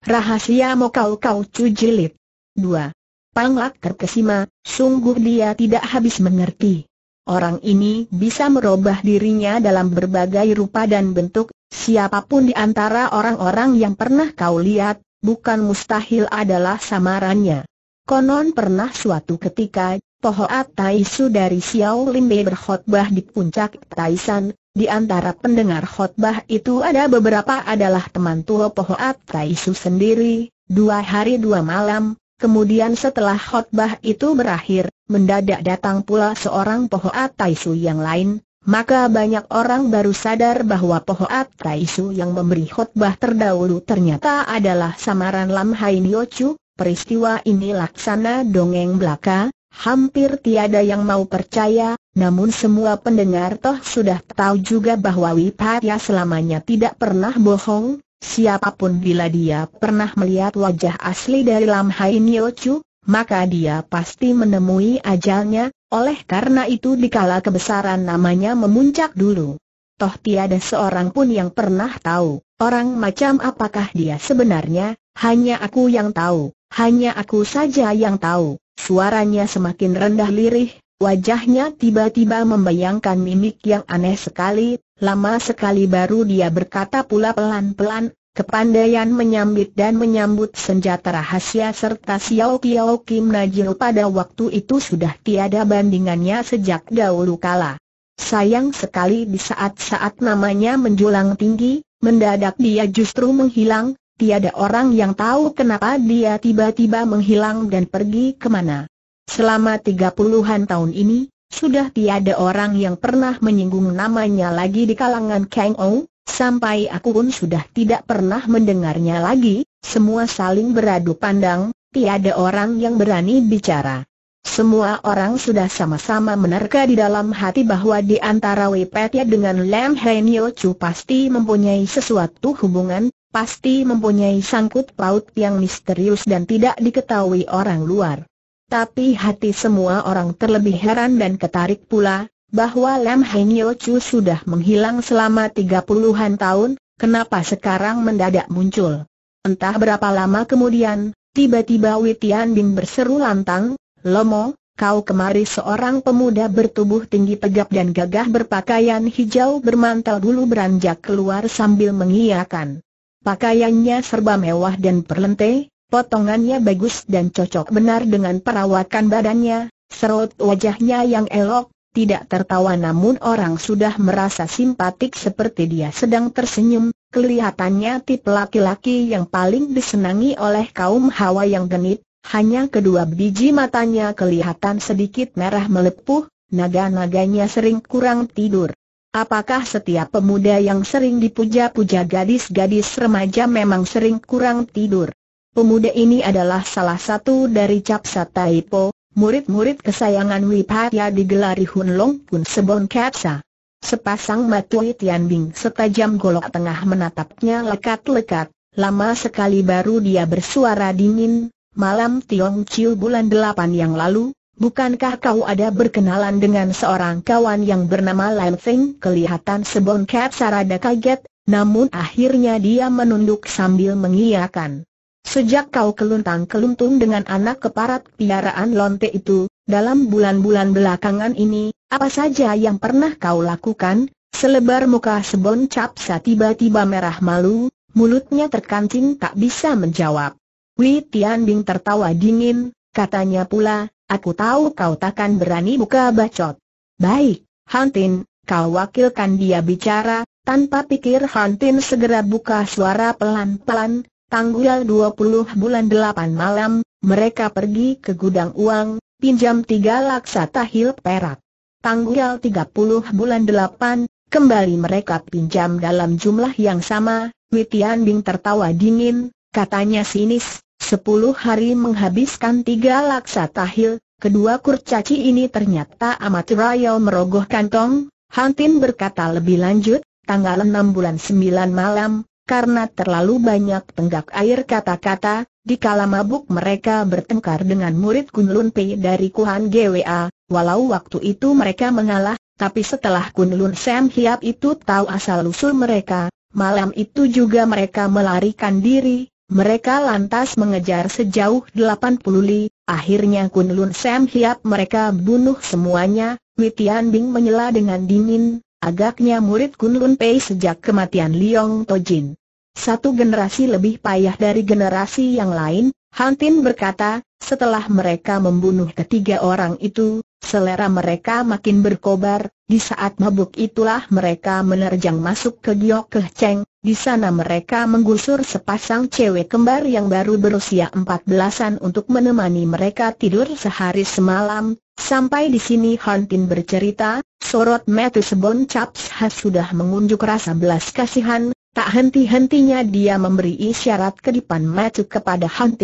Rahasia mau Kau Cu Jilid 2 Panglak terkesima, sungguh dia tidak habis mengerti. Orang ini bisa merubah dirinya dalam berbagai rupa dan bentuk, siapapun di antara orang-orang yang pernah kau lihat, bukan mustahil adalah samarannya. Konon pernah suatu ketika, Tohoat Taisu dari Xiao Limbe berkhutbah di puncak Taisan, di antara pendengar khutbah itu ada beberapa adalah teman tua Tohoat Taisu sendiri, dua hari dua malam, kemudian setelah khutbah itu berakhir, mendadak datang pula seorang Tohoat Taisu yang lain, maka banyak orang baru sadar bahwa Tohoat Taisu yang memberi khutbah terdahulu ternyata adalah samaran Lam Hai Niochu, peristiwa ini laksana dongeng belaka, Hampir tiada yang mau percaya, namun semua pendengar toh sudah tahu juga bahwa Wipatya selamanya tidak pernah bohong, siapapun bila dia pernah melihat wajah asli dari Lam Hai Nio Chu, maka dia pasti menemui ajalnya, oleh karena itu dikala kebesaran namanya memuncak dulu. Toh tiada seorang pun yang pernah tahu, orang macam apakah dia sebenarnya, hanya aku yang tahu, hanya aku saja yang tahu. Suaranya semakin rendah lirih, wajahnya tiba-tiba membayangkan mimik yang aneh sekali, lama sekali baru dia berkata pula pelan-pelan, Kepandaian menyambit dan menyambut senjata rahasia serta Xiao Qiao Kim Najil pada waktu itu sudah tiada bandingannya sejak dahulu kala. Sayang sekali di saat-saat namanya menjulang tinggi, mendadak dia justru menghilang, Tiada orang yang tahu kenapa dia tiba-tiba menghilang dan pergi kemana. Selama tiga puluhan tahun ini, sudah tiada orang yang pernah menyinggung namanya lagi di kalangan Kang Ou, sampai aku pun sudah tidak pernah mendengarnya lagi, semua saling beradu pandang, tiada orang yang berani bicara. Semua orang sudah sama-sama menerka di dalam hati bahwa di antara Wei dengan Lam Henyo Chu pasti mempunyai sesuatu hubungan, pasti mempunyai sangkut paut yang misterius dan tidak diketahui orang luar. Tapi hati semua orang terlebih heran dan ketarik pula, bahwa Lam Henyo Chu sudah menghilang selama tiga puluhan tahun, kenapa sekarang mendadak muncul? Entah berapa lama kemudian, tiba-tiba Witian Bing berseru lantang, Lomo, kau kemari seorang pemuda bertubuh tinggi tegap dan gagah berpakaian hijau bermantel dulu beranjak keluar sambil mengiyakan. Pakaiannya serba mewah dan perlente, potongannya bagus dan cocok benar dengan perawakan badannya, serut wajahnya yang elok, tidak tertawa namun orang sudah merasa simpatik seperti dia sedang tersenyum, kelihatannya tipe laki-laki yang paling disenangi oleh kaum hawa yang genit, hanya kedua biji matanya kelihatan sedikit merah melepuh, naga-naganya sering kurang tidur. Apakah setiap pemuda yang sering dipuja-puja gadis-gadis remaja memang sering kurang tidur? Pemuda ini adalah salah satu dari Capsa Taipo, murid-murid kesayangan Wipatya digelari Hun Long Kun Sebon capsa. Sepasang matui Tian Bing setajam golok tengah menatapnya lekat-lekat, lama sekali baru dia bersuara dingin, Malam Tiong Chiu bulan delapan yang lalu, bukankah kau ada berkenalan dengan seorang kawan yang bernama Lam Feng? Kelihatan sebongkat sarada kaget, namun akhirnya dia menunduk sambil mengiyakan. Sejak kau keluntang-keluntung dengan anak keparat piaraan lonte itu, dalam bulan-bulan belakangan ini, apa saja yang pernah kau lakukan? Selebar muka Sebon Capsa tiba-tiba merah malu, mulutnya terkancing tak bisa menjawab. Wei Tianbing tertawa dingin, katanya pula, aku tahu kau takkan berani buka bacot. Baik, Hantin, kau wakilkan dia bicara, tanpa pikir Hantin segera buka suara pelan-pelan, tanggal 20 bulan 8 malam, mereka pergi ke gudang uang, pinjam tiga laksa tahil perak. Tanggal 30 bulan 8, kembali mereka pinjam dalam jumlah yang sama, Witian Tianbing tertawa dingin, katanya sinis, sepuluh hari menghabiskan tiga laksa tahil, kedua kurcaci ini ternyata amat royal merogoh kantong, Hantin berkata lebih lanjut, tanggal 6 bulan 9 malam, karena terlalu banyak tenggak air kata-kata, Di kala mabuk mereka bertengkar dengan murid Kunlun Pei dari Kuhan GWA, walau waktu itu mereka mengalah, tapi setelah Kunlun Sam Hiap itu tahu asal-usul mereka, malam itu juga mereka melarikan diri, mereka lantas mengejar sejauh 80 li, akhirnya Kunlun Sam Hiap mereka bunuh semuanya, Witian Bing menyela dengan dingin, agaknya murid Kunlun Pei sejak kematian Liong Tojin. Satu generasi lebih payah dari generasi yang lain, Hantin berkata, setelah mereka membunuh ketiga orang itu, Selera mereka makin berkobar, di saat mabuk itulah mereka menerjang masuk ke Giok Keh di sana mereka menggusur sepasang cewek kembar yang baru berusia empat belasan untuk menemani mereka tidur sehari semalam. Sampai di sini Hantin bercerita, sorot Metu Sebon caps Has sudah mengunjuk rasa belas kasihan, tak henti-hentinya dia memberi isyarat kedipan Metu kepada Han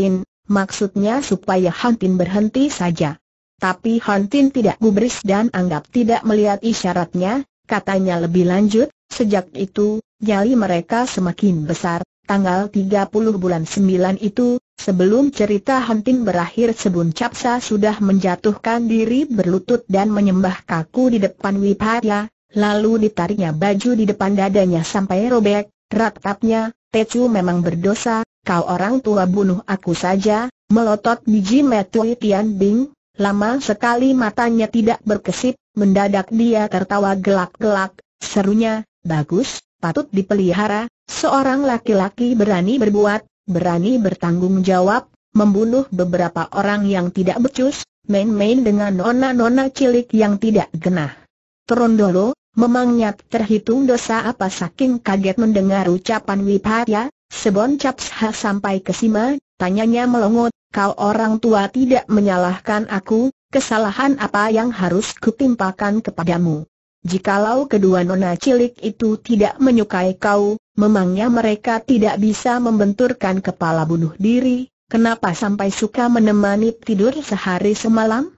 maksudnya supaya Hantin berhenti saja. Tapi Han Tin tidak gubris dan anggap tidak melihat isyaratnya, katanya lebih lanjut, sejak itu, nyali mereka semakin besar, tanggal 30 bulan 9 itu, sebelum cerita Han Tin berakhir Sebun Capsa sudah menjatuhkan diri berlutut dan menyembah kaku di depan Wipaya, lalu ditariknya baju di depan dadanya sampai robek, ratapnya, Tecu memang berdosa, kau orang tua bunuh aku saja, melotot biji metui Tian Bing, Lama sekali matanya tidak berkesip, mendadak dia tertawa gelak-gelak, serunya, bagus, patut dipelihara, seorang laki-laki berani berbuat, berani bertanggung jawab, membunuh beberapa orang yang tidak becus, main-main dengan nona-nona cilik yang tidak genah. Trondolo, memangnya terhitung dosa apa saking kaget mendengar ucapan Wipatya, Seboncat Sha sampai ke Sima, tanyanya melongot, kau orang tua tidak menyalahkan aku, kesalahan apa yang harus kutimpakan kepadamu? Jikalau kedua nona cilik itu tidak menyukai kau, memangnya mereka tidak bisa membenturkan kepala bunuh diri, kenapa sampai suka menemani tidur sehari semalam?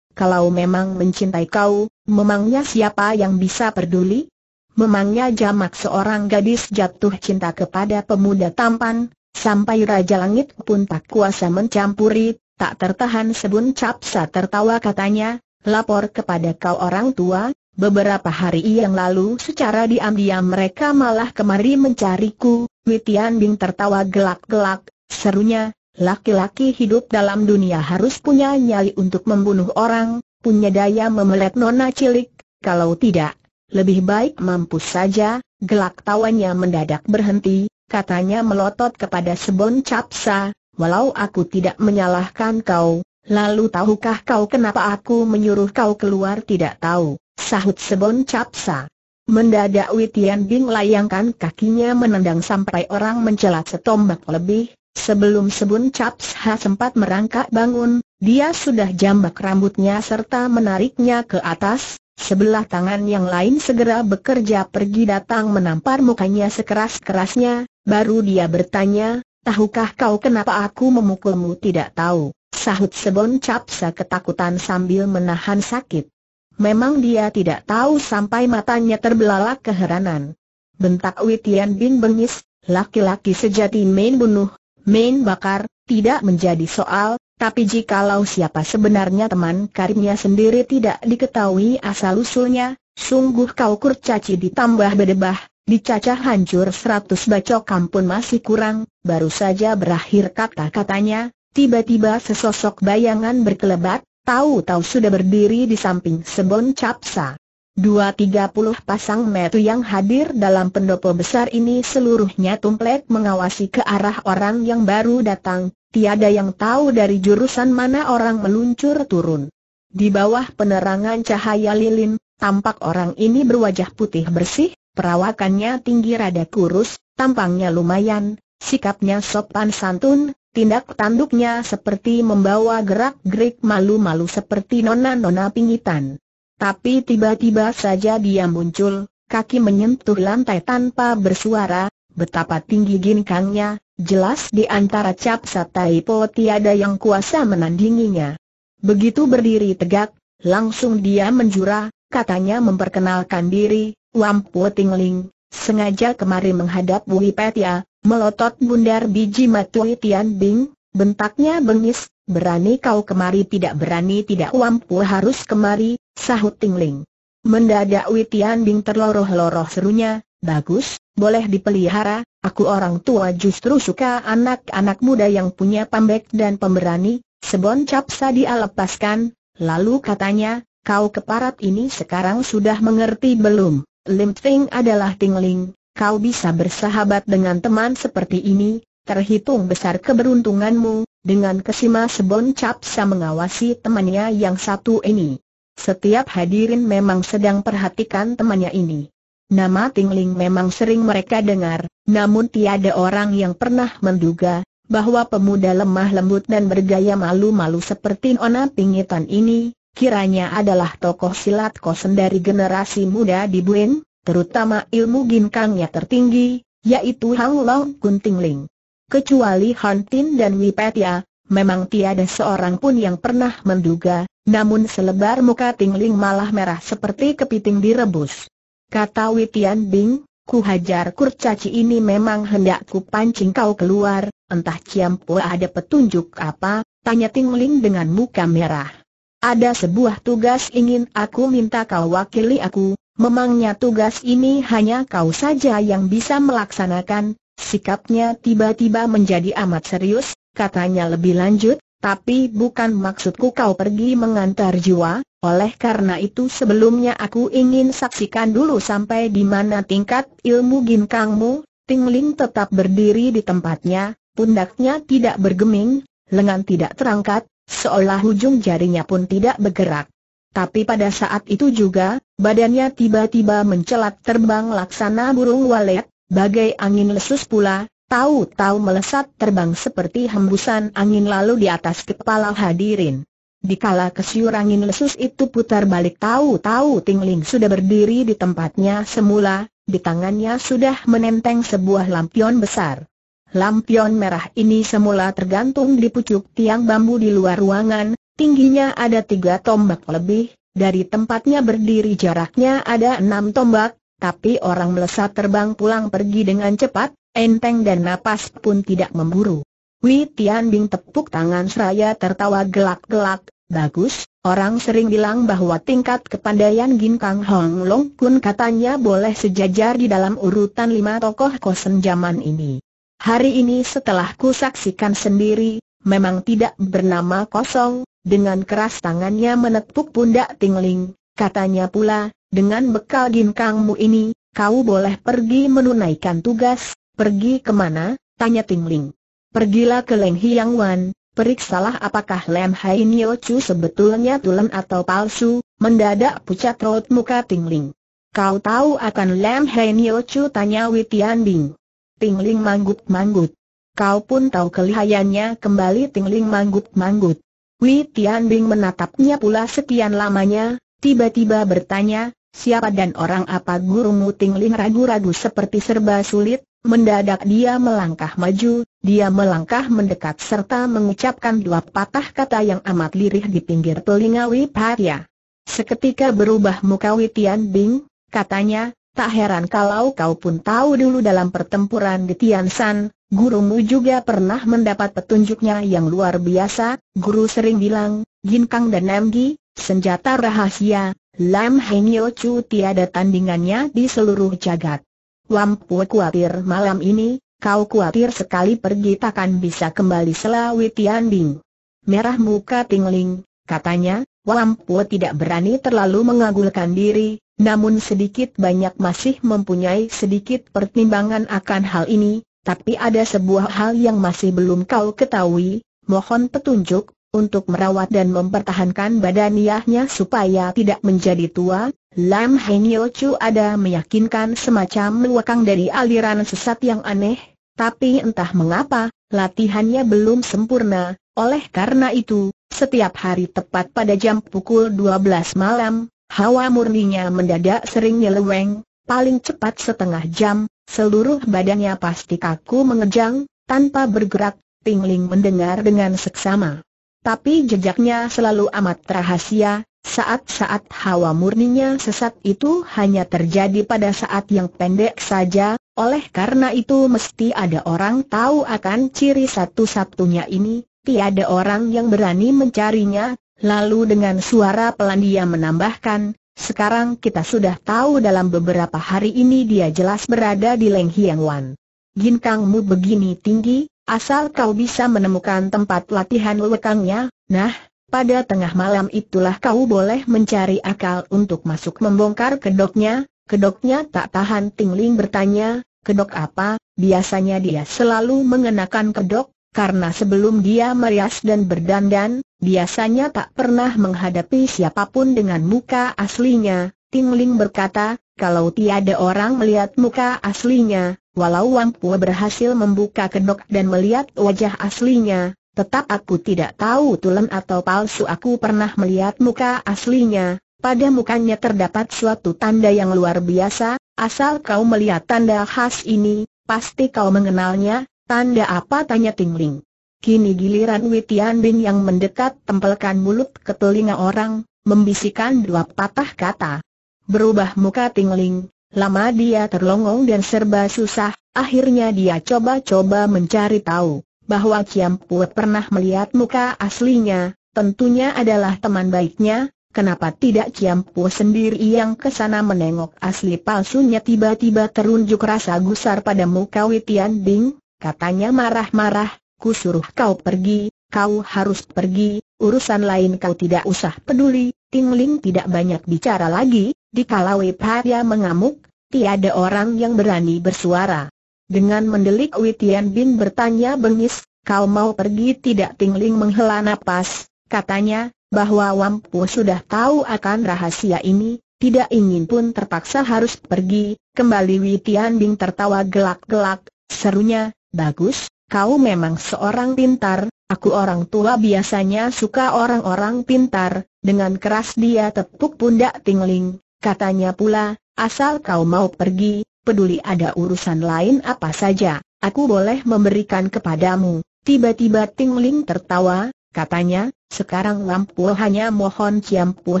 Kalau memang mencintai kau, memangnya siapa yang bisa peduli? Memangnya jamak seorang gadis jatuh cinta kepada pemuda tampan, sampai Raja Langit pun tak kuasa mencampuri, tak tertahan sebun capsa tertawa katanya, lapor kepada kau orang tua, beberapa hari yang lalu secara diam-diam mereka malah kemari mencariku, Witian Bing tertawa gelak-gelak, serunya, laki-laki hidup dalam dunia harus punya nyali untuk membunuh orang, punya daya memelet nona cilik, kalau tidak, lebih baik mampus saja, gelak tawanya mendadak berhenti, katanya melotot kepada Sebon Capsa, walau aku tidak menyalahkan kau, lalu tahukah kau kenapa aku menyuruh kau keluar tidak tahu, sahut Sebon Capsa. Mendadak Witian Bing layangkan kakinya menendang sampai orang mencelat setombak lebih, sebelum Sebon Capsa sempat merangkak bangun, dia sudah jambak rambutnya serta menariknya ke atas, Sebelah tangan yang lain segera bekerja pergi datang menampar mukanya sekeras-kerasnya, baru dia bertanya, tahukah kau kenapa aku memukulmu tidak tahu, sahut Sebon Capsa ketakutan sambil menahan sakit. Memang dia tidak tahu sampai matanya terbelalak keheranan. Bentak Witian Bing bengis, laki-laki sejati main bunuh, main bakar, tidak menjadi soal, tapi jikalau siapa sebenarnya teman karibnya sendiri tidak diketahui asal-usulnya, sungguh kau kurcaci ditambah bedebah, dicacah hancur seratus bacok kampun masih kurang, baru saja berakhir kata-katanya, tiba-tiba sesosok bayangan berkelebat, tahu-tahu sudah berdiri di samping Sebon Capsa. Dua tiga puluh pasang metu yang hadir dalam pendopo besar ini seluruhnya tumplek mengawasi ke arah orang yang baru datang, tiada yang tahu dari jurusan mana orang meluncur turun. Di bawah penerangan cahaya lilin, tampak orang ini berwajah putih bersih, perawakannya tinggi rada kurus, tampangnya lumayan, sikapnya sopan santun, tindak tanduknya seperti membawa gerak-gerik malu-malu seperti nona-nona pingitan. Tapi tiba-tiba saja dia muncul, kaki menyentuh lantai tanpa bersuara, betapa tinggi ginkangnya, jelas di antara cap sataipo tiada yang kuasa menandinginya. Begitu berdiri tegak, langsung dia menjura, katanya memperkenalkan diri, Wampu Tingling, sengaja kemari menghadap Wui Petia, melotot bundar biji Matui Tian Bing, bentaknya bengis, Berani kau kemari tidak berani tidak wampu harus kemari, sahut Tingling. Mendadak Witian Bing terloroh-loroh serunya, bagus, boleh dipelihara, aku orang tua justru suka anak-anak muda yang punya pambek dan pemberani, sebon capsa dia lepaskan, lalu katanya, kau keparat ini sekarang sudah mengerti belum, Lim Ting adalah Tingling, kau bisa bersahabat dengan teman seperti ini, terhitung besar keberuntunganmu, dengan kesima Sebon Capsa mengawasi temannya yang satu ini. Setiap hadirin memang sedang perhatikan temannya ini. Nama Tingling memang sering mereka dengar, namun tiada orang yang pernah menduga bahwa pemuda lemah lembut dan bergaya malu-malu seperti Ona Pingitan ini, kiranya adalah tokoh silat kosen dari generasi muda di Buen, terutama ilmu ginkangnya tertinggi, yaitu Hang Long Kun Tingling kecuali Huntin dan Wipetia, memang tiada seorang pun yang pernah menduga, namun selebar muka Tingling malah merah seperti kepiting direbus. Kata Witian Bing, ku hajar kurcaci ini memang hendak ku pancing kau keluar, entah Ciampu ada petunjuk apa, tanya Tingling dengan muka merah. Ada sebuah tugas ingin aku minta kau wakili aku, Memangnya tugas ini hanya kau saja yang bisa melaksanakan, Sikapnya tiba-tiba menjadi amat serius, katanya lebih lanjut, tapi bukan maksudku kau pergi mengantar jiwa, oleh karena itu sebelumnya aku ingin saksikan dulu sampai di mana tingkat ilmu ginkangmu, Tingling tetap berdiri di tempatnya, pundaknya tidak bergeming, lengan tidak terangkat, seolah ujung jarinya pun tidak bergerak. Tapi pada saat itu juga, badannya tiba-tiba mencelat terbang laksana burung walet, Bagai angin lesus pula, tahu-tahu melesat terbang seperti hembusan angin lalu di atas kepala hadirin. Dikala kesiur angin lesus itu putar balik tahu-tahu Tingling sudah berdiri di tempatnya semula, di tangannya sudah menenteng sebuah lampion besar. Lampion merah ini semula tergantung di pucuk tiang bambu di luar ruangan, tingginya ada tiga tombak lebih, dari tempatnya berdiri jaraknya ada enam tombak, tapi orang melesat terbang pulang pergi dengan cepat, enteng dan napas pun tidak memburu. Wei Tianbing tepuk tangan seraya tertawa gelak-gelak, bagus, orang sering bilang bahwa tingkat kepandaian Kang Hong Long Kun katanya boleh sejajar di dalam urutan lima tokoh kosen zaman ini. Hari ini setelah ku saksikan sendiri, memang tidak bernama kosong, dengan keras tangannya menepuk pundak Tingling, katanya pula, dengan bekal ginkangmu ini, kau boleh pergi menunaikan tugas, pergi kemana, tanya Tingling. Pergilah ke Leng Hiang Wan, periksalah apakah Lam Hai Nio Chu sebetulnya tulen atau palsu, mendadak pucat raut muka Tingling. Kau tahu akan Lam Hai Nio Chu tanya Witian Bing. Tingling manggut-manggut. Kau pun tahu kelihayannya kembali Tingling manggut-manggut. Wei Tianbing menatapnya pula sekian lamanya, tiba-tiba bertanya, Siapa dan orang apa gurumu Tingling ragu-ragu seperti serba sulit, mendadak dia melangkah maju, dia melangkah mendekat serta mengucapkan dua patah kata yang amat lirih di pinggir telinga Wipatia. Seketika berubah muka Witian Bing, katanya, tak heran kalau kau pun tahu dulu dalam pertempuran di Tian San, gurumu juga pernah mendapat petunjuknya yang luar biasa, guru sering bilang, Ginkang dan Namgi, senjata rahasia, Lam Heng Yo Chu tiada tandingannya di seluruh jagat. Pua khawatir malam ini, kau kuatir sekali pergi takkan bisa kembali selawi Tian Bing. Merah muka tingling, katanya, Pua tidak berani terlalu mengagulkan diri, namun sedikit banyak masih mempunyai sedikit pertimbangan akan hal ini, tapi ada sebuah hal yang masih belum kau ketahui, mohon petunjuk, untuk merawat dan mempertahankan badan Yahnya supaya tidak menjadi tua, Lam Heng Yo Chu ada meyakinkan semacam meluakang dari aliran sesat yang aneh, tapi entah mengapa, latihannya belum sempurna, oleh karena itu, setiap hari tepat pada jam pukul 12 malam, hawa murninya mendadak sering nyeleweng, paling cepat setengah jam, seluruh badannya pasti kaku mengejang, tanpa bergerak, Tingling mendengar dengan seksama. Tapi jejaknya selalu amat rahasia, saat-saat hawa murninya sesat itu hanya terjadi pada saat yang pendek saja, oleh karena itu mesti ada orang tahu akan ciri satu-satunya ini, tiada orang yang berani mencarinya, lalu dengan suara pelan dia menambahkan, sekarang kita sudah tahu dalam beberapa hari ini dia jelas berada di Leng Hiang Wan. Ginkangmu begini tinggi, Asal kau bisa menemukan tempat latihan lekangnya, nah, pada tengah malam itulah kau boleh mencari akal untuk masuk membongkar kedoknya, kedoknya tak tahan tingling bertanya, kedok apa, biasanya dia selalu mengenakan kedok, karena sebelum dia merias dan berdandan, biasanya tak pernah menghadapi siapapun dengan muka aslinya. Tingling berkata, kalau tiada orang melihat muka aslinya, Walau Wang Pua berhasil membuka kedok dan melihat wajah aslinya, tetap aku tidak tahu tulen atau palsu aku pernah melihat muka aslinya, pada mukanya terdapat suatu tanda yang luar biasa, asal kau melihat tanda khas ini, pasti kau mengenalnya, tanda apa tanya Tingling. Kini giliran Witian Bin yang mendekat tempelkan mulut ke telinga orang, membisikkan dua patah kata. Berubah muka Tingling, Lama dia terlongong dan serba susah, akhirnya dia coba-coba mencari tahu bahwa Kiam Pue pernah melihat muka aslinya, tentunya adalah teman baiknya, kenapa tidak Kiam Pue sendiri yang kesana menengok asli palsunya tiba-tiba terunjuk rasa gusar pada muka Witian Ding, katanya marah-marah, ku suruh kau pergi, kau harus pergi, urusan lain kau tidak usah peduli, Ting Ling tidak banyak bicara lagi, di Dikala Wipaya mengamuk, tiada orang yang berani bersuara. Dengan mendelik Witian Bin bertanya bengis, kau mau pergi tidak tingling menghela napas, katanya, bahwa Wampu sudah tahu akan rahasia ini, tidak ingin pun terpaksa harus pergi, kembali Witian Bin tertawa gelak-gelak, serunya, bagus, kau memang seorang pintar, aku orang tua biasanya suka orang-orang pintar, dengan keras dia tepuk pundak tingling, Katanya pula, asal kau mau pergi, peduli ada urusan lain apa saja, aku boleh memberikan kepadamu. Tiba-tiba Ting Ling tertawa, katanya, sekarang Lampu hanya mohon Ciampu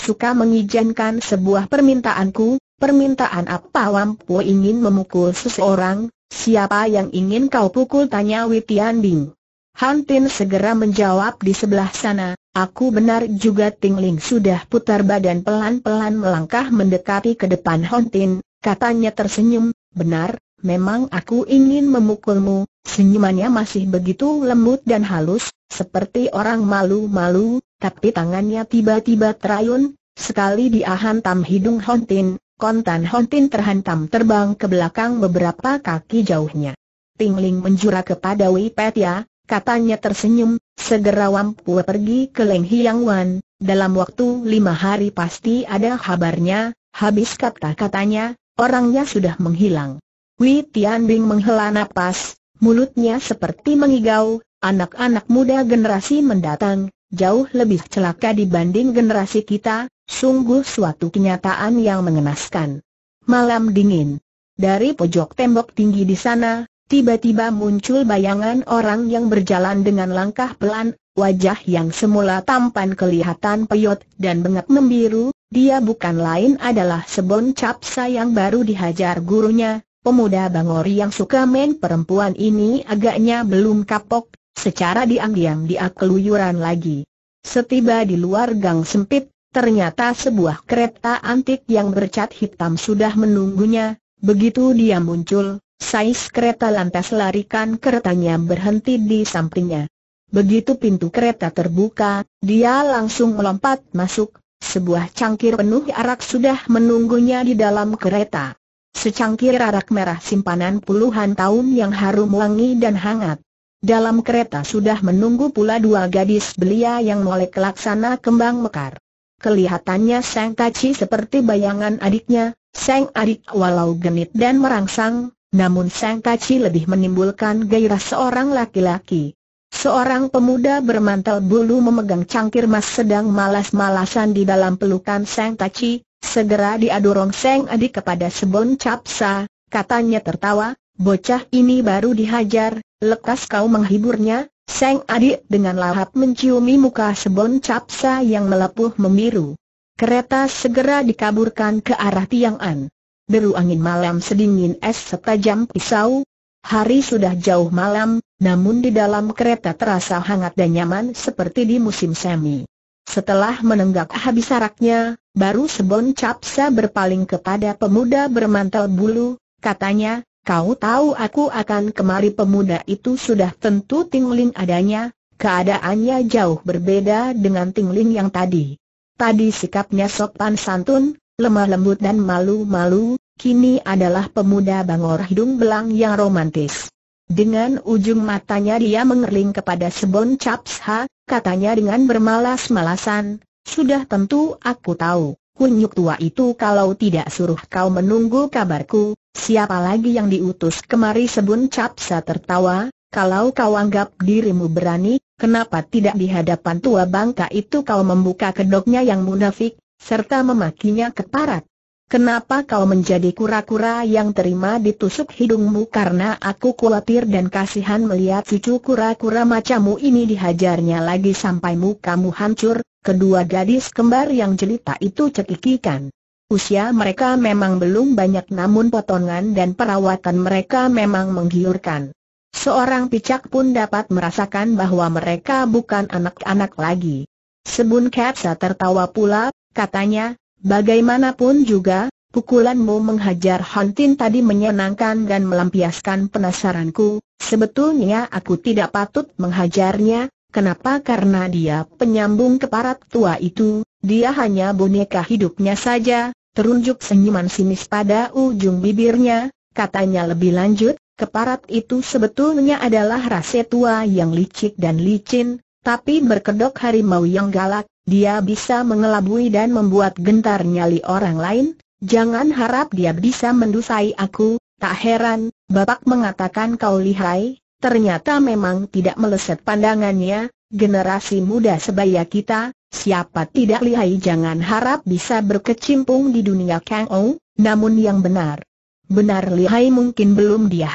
suka mengizinkan sebuah permintaanku, permintaan apa Lampu ingin memukul seseorang, siapa yang ingin kau pukul tanya Witian Bing. Han segera menjawab di sebelah sana, aku benar juga Tingling sudah putar badan pelan-pelan melangkah mendekati ke depan Hantin, katanya tersenyum, benar, memang aku ingin memukulmu, senyumannya masih begitu lembut dan halus, seperti orang malu-malu, tapi tangannya tiba-tiba terayun, sekali dia hantam hidung Hantin, kontan Hantin terhantam terbang ke belakang beberapa kaki jauhnya. Tingling Ling menjura kepada Wei ya. Katanya tersenyum, segera Wampu pergi ke Leng Hiang Wan, dalam waktu lima hari pasti ada kabarnya, habis kata-katanya, orangnya sudah menghilang. Wei Tianbing menghela napas, mulutnya seperti mengigau, anak-anak muda generasi mendatang, jauh lebih celaka dibanding generasi kita, sungguh suatu kenyataan yang mengenaskan. Malam dingin. Dari pojok tembok tinggi di sana, Tiba-tiba muncul bayangan orang yang berjalan dengan langkah pelan, wajah yang semula tampan kelihatan peyot dan bengap membiru, dia bukan lain adalah Sebon Capsa yang baru dihajar gurunya, pemuda Bangori yang suka main perempuan ini agaknya belum kapok, secara diam-diam dia keluyuran lagi. Setiba di luar gang sempit, ternyata sebuah kereta antik yang bercat hitam sudah menunggunya, begitu dia muncul, Sais kereta lantas larikan keretanya berhenti di sampingnya. Begitu pintu kereta terbuka, dia langsung melompat masuk, sebuah cangkir penuh arak sudah menunggunya di dalam kereta. Secangkir arak merah simpanan puluhan tahun yang harum wangi dan hangat. Dalam kereta sudah menunggu pula dua gadis belia yang melek laksana kembang mekar. Kelihatannya Seng Kaci seperti bayangan adiknya, Seng adik walau genit dan merangsang, namun Sang Kaci lebih menimbulkan gairah seorang laki-laki. Seorang pemuda bermantel bulu memegang cangkir mas sedang malas-malasan di dalam pelukan Sang Kaci, segera diadorong Sang adik kepada Sebon Capsa, katanya tertawa, bocah ini baru dihajar, lekas kau menghiburnya, Sang adik dengan lahap menciumi muka Sebon Capsa yang melepuh memiru. Kereta segera dikaburkan ke arah Tiang'an deru angin malam sedingin es setajam pisau. Hari sudah jauh malam, namun di dalam kereta terasa hangat dan nyaman seperti di musim semi. Setelah menenggak habis araknya, baru Sebon Capsa berpaling kepada pemuda bermantel bulu, katanya, kau tahu aku akan kemari pemuda itu sudah tentu tingling adanya, keadaannya jauh berbeda dengan tingling yang tadi. Tadi sikapnya sopan santun, lemah lembut dan malu-malu, kini adalah pemuda bangor hidung belang yang romantis. Dengan ujung matanya dia mengerling kepada Sebon Capsha, katanya dengan bermalas-malasan, sudah tentu aku tahu, kunyuk tua itu kalau tidak suruh kau menunggu kabarku, siapa lagi yang diutus kemari Sebon Capsha tertawa, kalau kau anggap dirimu berani, kenapa tidak di hadapan tua bangka itu kau membuka kedoknya yang munafik, serta memakinya keparat. Kenapa kau menjadi kura-kura yang terima ditusuk hidungmu karena aku khawatir dan kasihan melihat cucu kura-kura macammu ini dihajarnya lagi sampai mukamu hancur, kedua gadis kembar yang jelita itu cekikikan. Usia mereka memang belum banyak namun potongan dan perawatan mereka memang menggiurkan. Seorang picak pun dapat merasakan bahwa mereka bukan anak-anak lagi. Sebun Katsa tertawa pula, Katanya, bagaimanapun juga, pukulanmu menghajar Hontin tadi menyenangkan dan melampiaskan penasaranku, sebetulnya aku tidak patut menghajarnya, kenapa karena dia penyambung keparat tua itu, dia hanya boneka hidupnya saja, terunjuk senyuman sinis pada ujung bibirnya, katanya lebih lanjut, keparat itu sebetulnya adalah rase tua yang licik dan licin, tapi berkedok harimau yang galak, dia bisa mengelabui dan membuat gentar nyali orang lain, jangan harap dia bisa mendusai aku, tak heran, Bapak mengatakan kau lihai, ternyata memang tidak meleset pandangannya, generasi muda sebaya kita, siapa tidak lihai jangan harap bisa berkecimpung di dunia Kang namun yang benar. Benar lihai mungkin belum dia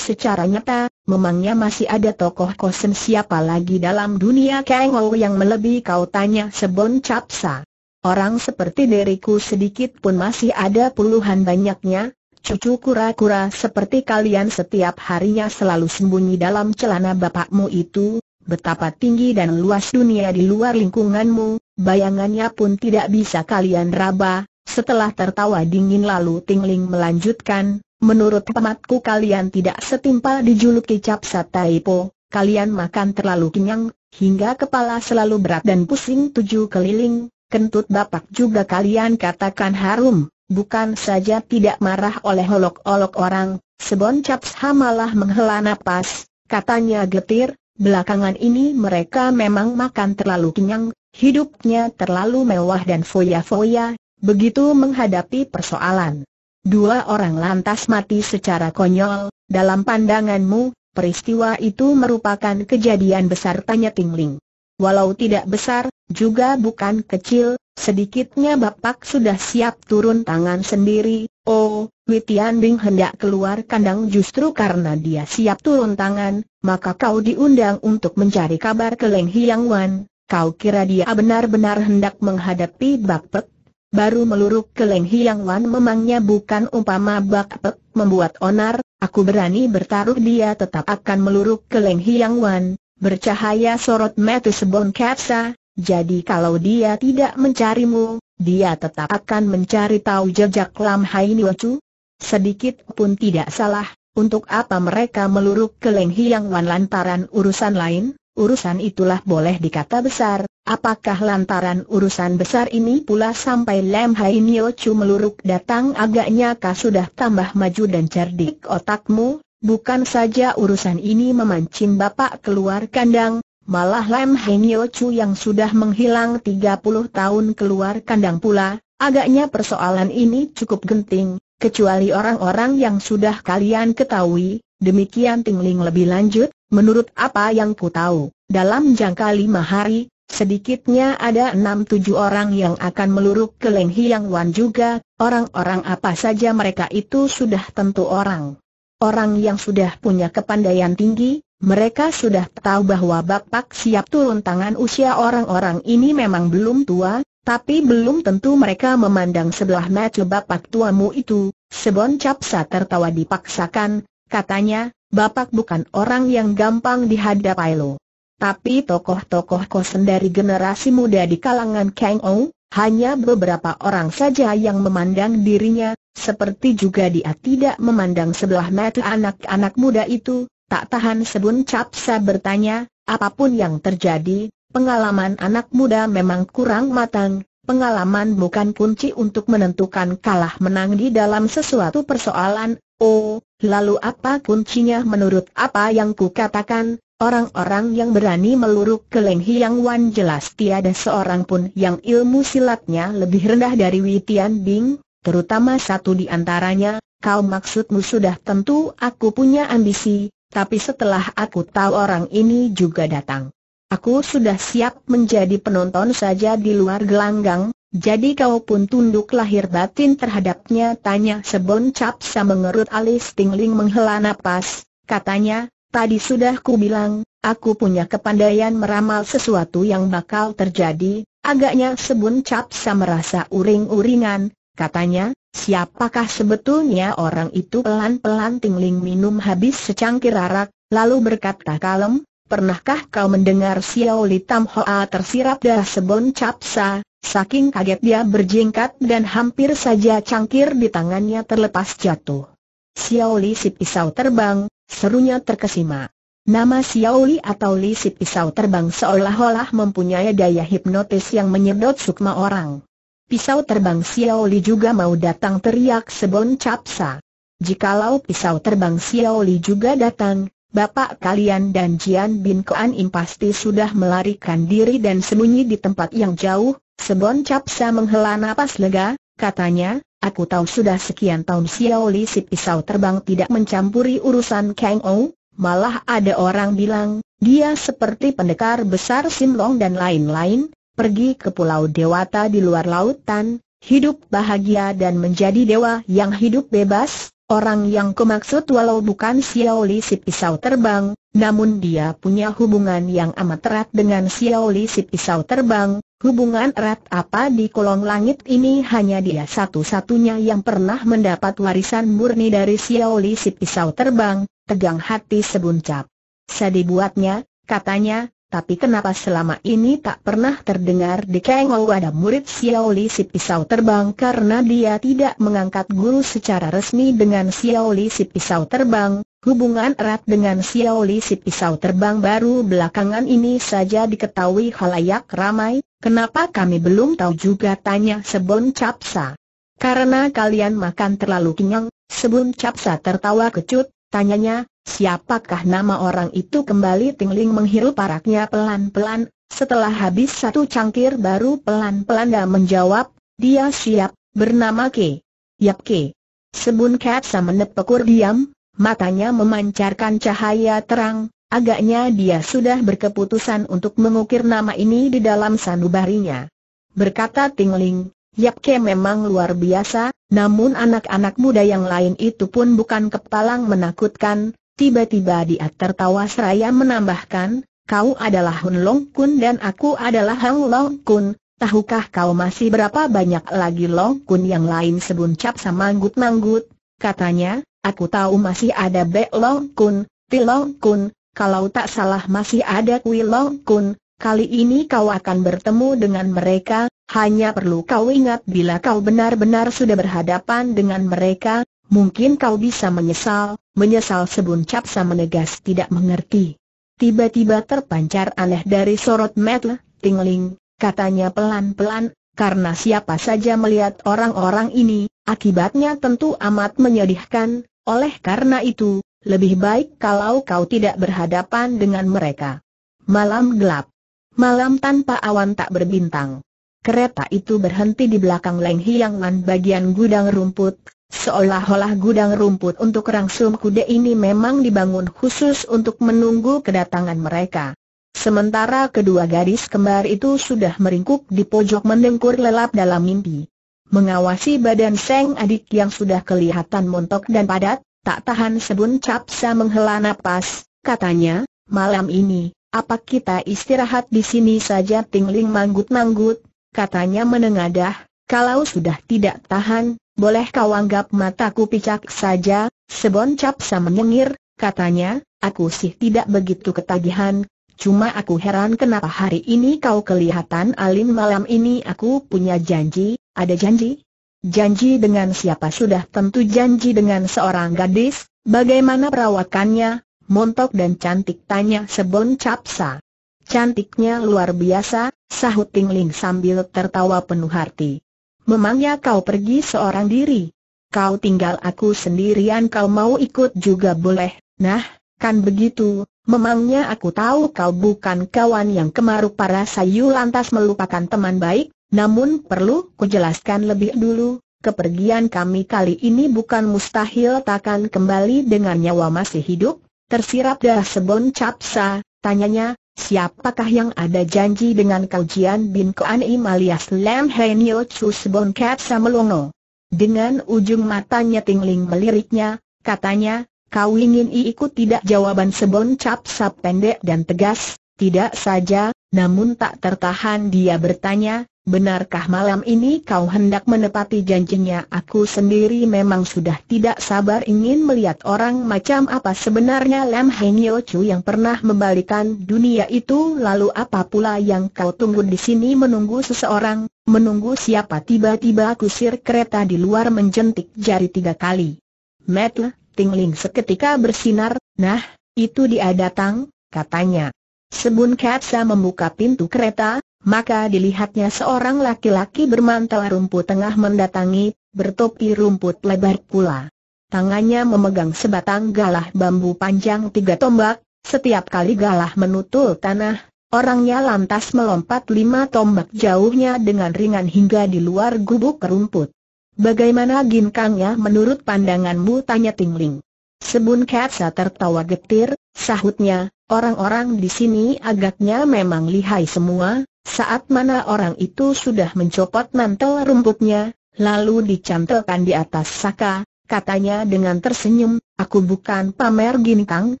secara nyata, memangnya masih ada tokoh kosen siapa lagi dalam dunia Kengou yang melebihi kau tanya Sebon Capsa. Orang seperti diriku sedikit pun masih ada puluhan banyaknya, cucu kura-kura seperti kalian setiap harinya selalu sembunyi dalam celana bapakmu itu, betapa tinggi dan luas dunia di luar lingkunganmu, bayangannya pun tidak bisa kalian raba, setelah tertawa dingin lalu Tingling melanjutkan, menurut pematku kalian tidak setimpal dijuluki cap Taipo. kalian makan terlalu kenyang, hingga kepala selalu berat dan pusing tujuh keliling, kentut bapak juga kalian katakan harum, bukan saja tidak marah oleh olok-olok orang, sebon capsha malah menghela napas, katanya getir, belakangan ini mereka memang makan terlalu kenyang, hidupnya terlalu mewah dan foya-foya, Begitu menghadapi persoalan. Dua orang lantas mati secara konyol, dalam pandanganmu, peristiwa itu merupakan kejadian besar tanya Tingling. Walau tidak besar, juga bukan kecil, sedikitnya Bapak sudah siap turun tangan sendiri, oh, Witian Bing hendak keluar kandang justru karena dia siap turun tangan, maka kau diundang untuk mencari kabar ke Leng Hiang Wan, kau kira dia benar-benar hendak menghadapi Bapak? baru meluruk ke Leng Hiang Wan memangnya bukan umpama bak pek, membuat onar, aku berani bertaruh dia tetap akan meluruk ke Leng Hiang Wan, bercahaya sorot metu sebon kapsa, jadi kalau dia tidak mencarimu, dia tetap akan mencari tahu jejak Lam Hai Niwacu. Sedikit pun tidak salah, untuk apa mereka meluruk ke Leng Hiang Wan lantaran urusan lain, urusan itulah boleh dikata besar, Apakah lantaran urusan besar ini pula sampai Lam Hai Nio Chu meluruk datang agaknya kah sudah tambah maju dan cerdik otakmu? Bukan saja urusan ini memancing bapak keluar kandang, malah Lam Hai Nio Chu yang sudah menghilang 30 tahun keluar kandang pula, agaknya persoalan ini cukup genting, kecuali orang-orang yang sudah kalian ketahui, demikian Tingling lebih lanjut, menurut apa yang ku tahu. Dalam jangka lima hari, Sedikitnya ada enam tujuh orang yang akan meluruk ke Leng Hiang Wan juga, orang-orang apa saja mereka itu sudah tentu orang. Orang yang sudah punya kepandaian tinggi, mereka sudah tahu bahwa Bapak siap turun tangan usia orang-orang ini memang belum tua, tapi belum tentu mereka memandang sebelah mata Bapak tuamu itu, Sebon Capsa tertawa dipaksakan, katanya, Bapak bukan orang yang gampang dihadapai lo. Tapi tokoh-tokoh kosen dari generasi muda di kalangan Kang Ong, hanya beberapa orang saja yang memandang dirinya, seperti juga dia tidak memandang sebelah mata anak-anak muda itu, tak tahan sebun capsa bertanya, apapun yang terjadi, pengalaman anak muda memang kurang matang, pengalaman bukan kunci untuk menentukan kalah menang di dalam sesuatu persoalan, oh, lalu apa kuncinya menurut apa yang ku katakan? Orang-orang yang berani meluruk ke Leng Hiang Wan jelas tiada seorang pun yang ilmu silatnya lebih rendah dari Witian Bing, terutama satu di antaranya, kau maksudmu sudah tentu aku punya ambisi, tapi setelah aku tahu orang ini juga datang. Aku sudah siap menjadi penonton saja di luar gelanggang, jadi kau pun tunduk lahir batin terhadapnya tanya Sebon Capsa mengerut alis Tingling menghela napas, katanya, Tadi sudah ku bilang, aku punya kepandaian meramal sesuatu yang bakal terjadi, agaknya sebun capsa merasa uring-uringan, katanya, siapakah sebetulnya orang itu pelan-pelan tingling minum habis secangkir arak, lalu berkata kalem, pernahkah kau mendengar Xiao Li Tam Hoa tersirap dah sebun capsa, saking kaget dia berjingkat dan hampir saja cangkir di tangannya terlepas jatuh. Xiao Li si terbang, Serunya terkesima. Nama Xiaoli atau Lisip Pisau Terbang seolah-olah mempunyai daya hipnotis yang menyedot sukma orang. Pisau Terbang Xiaoli juga mau datang teriak sebon capsa. Jikalau Pisau Terbang Xiaoli juga datang, Bapak kalian dan Jian Bin Koan Im pasti sudah melarikan diri dan sembunyi di tempat yang jauh, Sebon Capsa menghela nafas lega, katanya, Aku tahu sudah sekian tahun Xiao Li si pisau terbang tidak mencampuri urusan Kang Ou, malah ada orang bilang, dia seperti pendekar besar Sim Long dan lain-lain, pergi ke Pulau Dewata di luar lautan, hidup bahagia dan menjadi dewa yang hidup bebas, orang yang kumaksud walau bukan Xiao Li si pisau terbang, namun dia punya hubungan yang amat erat dengan Xiao Li si pisau terbang, Hubungan erat apa di kolong langit ini hanya dia satu-satunya yang pernah mendapat warisan murni dari Xiao Li si pisau terbang, tegang hati sebuncap. Sedih buatnya, katanya, tapi kenapa selama ini tak pernah terdengar di kengol ada murid Xiao Li si pisau terbang karena dia tidak mengangkat guru secara resmi dengan Xiao Li si pisau terbang, Hubungan erat dengan Xiao Li si pisau terbang baru belakangan ini saja diketahui halayak ramai, Kenapa kami belum tahu juga tanya Sebun Capsa? Karena kalian makan terlalu kenyang, Sebun Capsa tertawa kecut, tanyanya, siapakah nama orang itu kembali tingling menghirup paraknya pelan-pelan, setelah habis satu cangkir baru pelan-pelan dia menjawab, dia siap, bernama K. Yap K. Sebun Capsa menepekur diam, matanya memancarkan cahaya terang, Agaknya dia sudah berkeputusan untuk mengukir nama ini di dalam sanubarinya. Berkata Tingling, Yap Ke memang luar biasa, namun anak-anak muda yang lain itu pun bukan kepalang menakutkan, tiba-tiba dia tertawa seraya menambahkan, kau adalah Hun Long Kun dan aku adalah Hang Long Kun, tahukah kau masih berapa banyak lagi Long Kun yang lain sebuncap samanggut-manggut, katanya, aku tahu masih ada Be Long Kun, Ti Long Kun, kalau tak salah masih ada Kui Long Kun, kali ini kau akan bertemu dengan mereka, hanya perlu kau ingat bila kau benar-benar sudah berhadapan dengan mereka, mungkin kau bisa menyesal, menyesal sebuncap sama menegas tidak mengerti. Tiba-tiba terpancar aneh dari sorot metle, tingling, katanya pelan-pelan, karena siapa saja melihat orang-orang ini, akibatnya tentu amat menyedihkan, oleh karena itu, lebih baik kalau kau tidak berhadapan dengan mereka. Malam gelap. Malam tanpa awan tak berbintang. Kereta itu berhenti di belakang Leng Hiang bagian gudang rumput, Seolah-olah gudang rumput untuk rangsum kuda ini memang dibangun khusus untuk menunggu kedatangan mereka. Sementara kedua gadis kembar itu sudah meringkuk di pojok mendengkur lelap dalam mimpi. Mengawasi badan Seng adik yang sudah kelihatan montok dan padat, Tak tahan Sebun Capsa menghela nafas, katanya, malam ini, apa kita istirahat di sini saja tingling manggut-manggut, katanya menengadah, kalau sudah tidak tahan, boleh kau anggap mataku picak saja, Sebon Capsa menyengir, katanya, aku sih tidak begitu ketagihan, cuma aku heran kenapa hari ini kau kelihatan alim malam ini aku punya janji, ada janji? Janji dengan siapa sudah tentu janji dengan seorang gadis, bagaimana perawakannya, montok dan cantik tanya Sebon Capsa. Cantiknya luar biasa, sahut Tingling sambil tertawa penuh hati. Memangnya kau pergi seorang diri? Kau tinggal aku sendirian kau mau ikut juga boleh, nah, kan begitu, memangnya aku tahu kau bukan kawan yang kemaru para sayu lantas melupakan teman baik, namun perlu kujelaskan lebih dulu, kepergian kami kali ini bukan mustahil takkan kembali dengan nyawa masih hidup, tersirap dah sebon capsa, tanyanya, siapakah yang ada janji dengan kaujian bin Koan Im alias Lam Henyo Chu sebon capsa melongo. Dengan ujung matanya tingling meliriknya, katanya, kau ingin ikut tidak jawaban sebon capsa pendek dan tegas, tidak saja, namun tak tertahan dia bertanya, Benarkah malam ini kau hendak menepati janjinya? Aku sendiri memang sudah tidak sabar ingin melihat orang macam apa sebenarnya Lam Heng Yo Chu yang pernah membalikan dunia itu. Lalu apa pula yang kau tunggu di sini menunggu seseorang, menunggu siapa? Tiba-tiba kusir kereta di luar menjentik jari tiga kali. Metle, tingling seketika bersinar, nah, itu dia datang, katanya. Sebun Katsa membuka pintu kereta, maka dilihatnya seorang laki-laki bermantel rumput tengah mendatangi, bertopi rumput lebar pula. Tangannya memegang sebatang galah bambu panjang tiga tombak, setiap kali galah menutul tanah, orangnya lantas melompat lima tombak jauhnya dengan ringan hingga di luar gubuk rumput. Bagaimana ginkangnya menurut pandanganmu? tanya Tingling. Sebun Katsa tertawa getir, sahutnya, orang-orang di sini agaknya memang lihai semua, saat mana orang itu sudah mencopot mantel rumputnya, lalu dicantelkan di atas saka, katanya dengan tersenyum, aku bukan pamer gintang,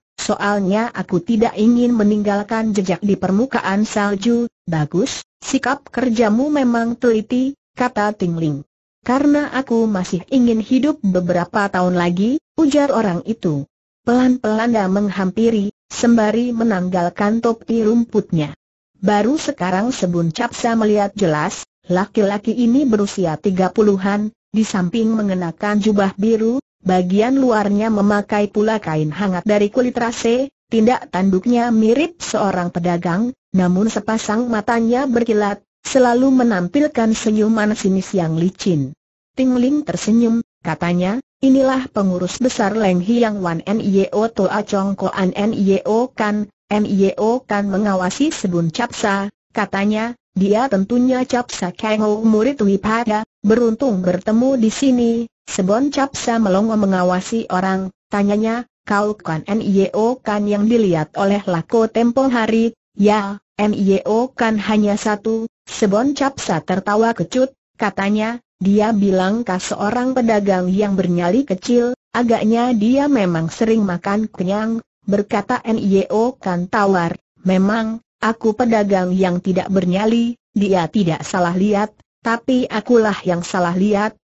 soalnya aku tidak ingin meninggalkan jejak di permukaan salju, bagus, sikap kerjamu memang teliti, kata Tingling. Karena aku masih ingin hidup beberapa tahun lagi, ujar orang itu. Pelan-pelan dia menghampiri, sembari menanggalkan topi rumputnya. Baru sekarang Sebun Capsa melihat jelas, laki-laki ini berusia tiga puluhan, di samping mengenakan jubah biru, bagian luarnya memakai pula kain hangat dari kulit rase, tindak tanduknya mirip seorang pedagang, namun sepasang matanya berkilat, selalu menampilkan senyuman sinis yang licin. Tingling tersenyum, katanya, inilah pengurus besar Leng Hiang Wan Nio Toa Chong An Nio Kan, MIO e kan mengawasi Sebun Capsa, katanya, dia tentunya Capsa Ho murid Wipada, beruntung bertemu di sini, Sebon Capsa melongo mengawasi orang, tanyanya, kau kan NIO e kan yang dilihat oleh Lako tempo hari, ya, NIO e kan hanya satu, Sebon Capsa tertawa kecut, katanya, dia bilang ke seorang pedagang yang bernyali kecil, agaknya dia memang sering makan kenyang, berkata NIO kan tawar, memang, aku pedagang yang tidak bernyali, dia tidak salah lihat, tapi akulah yang salah lihat,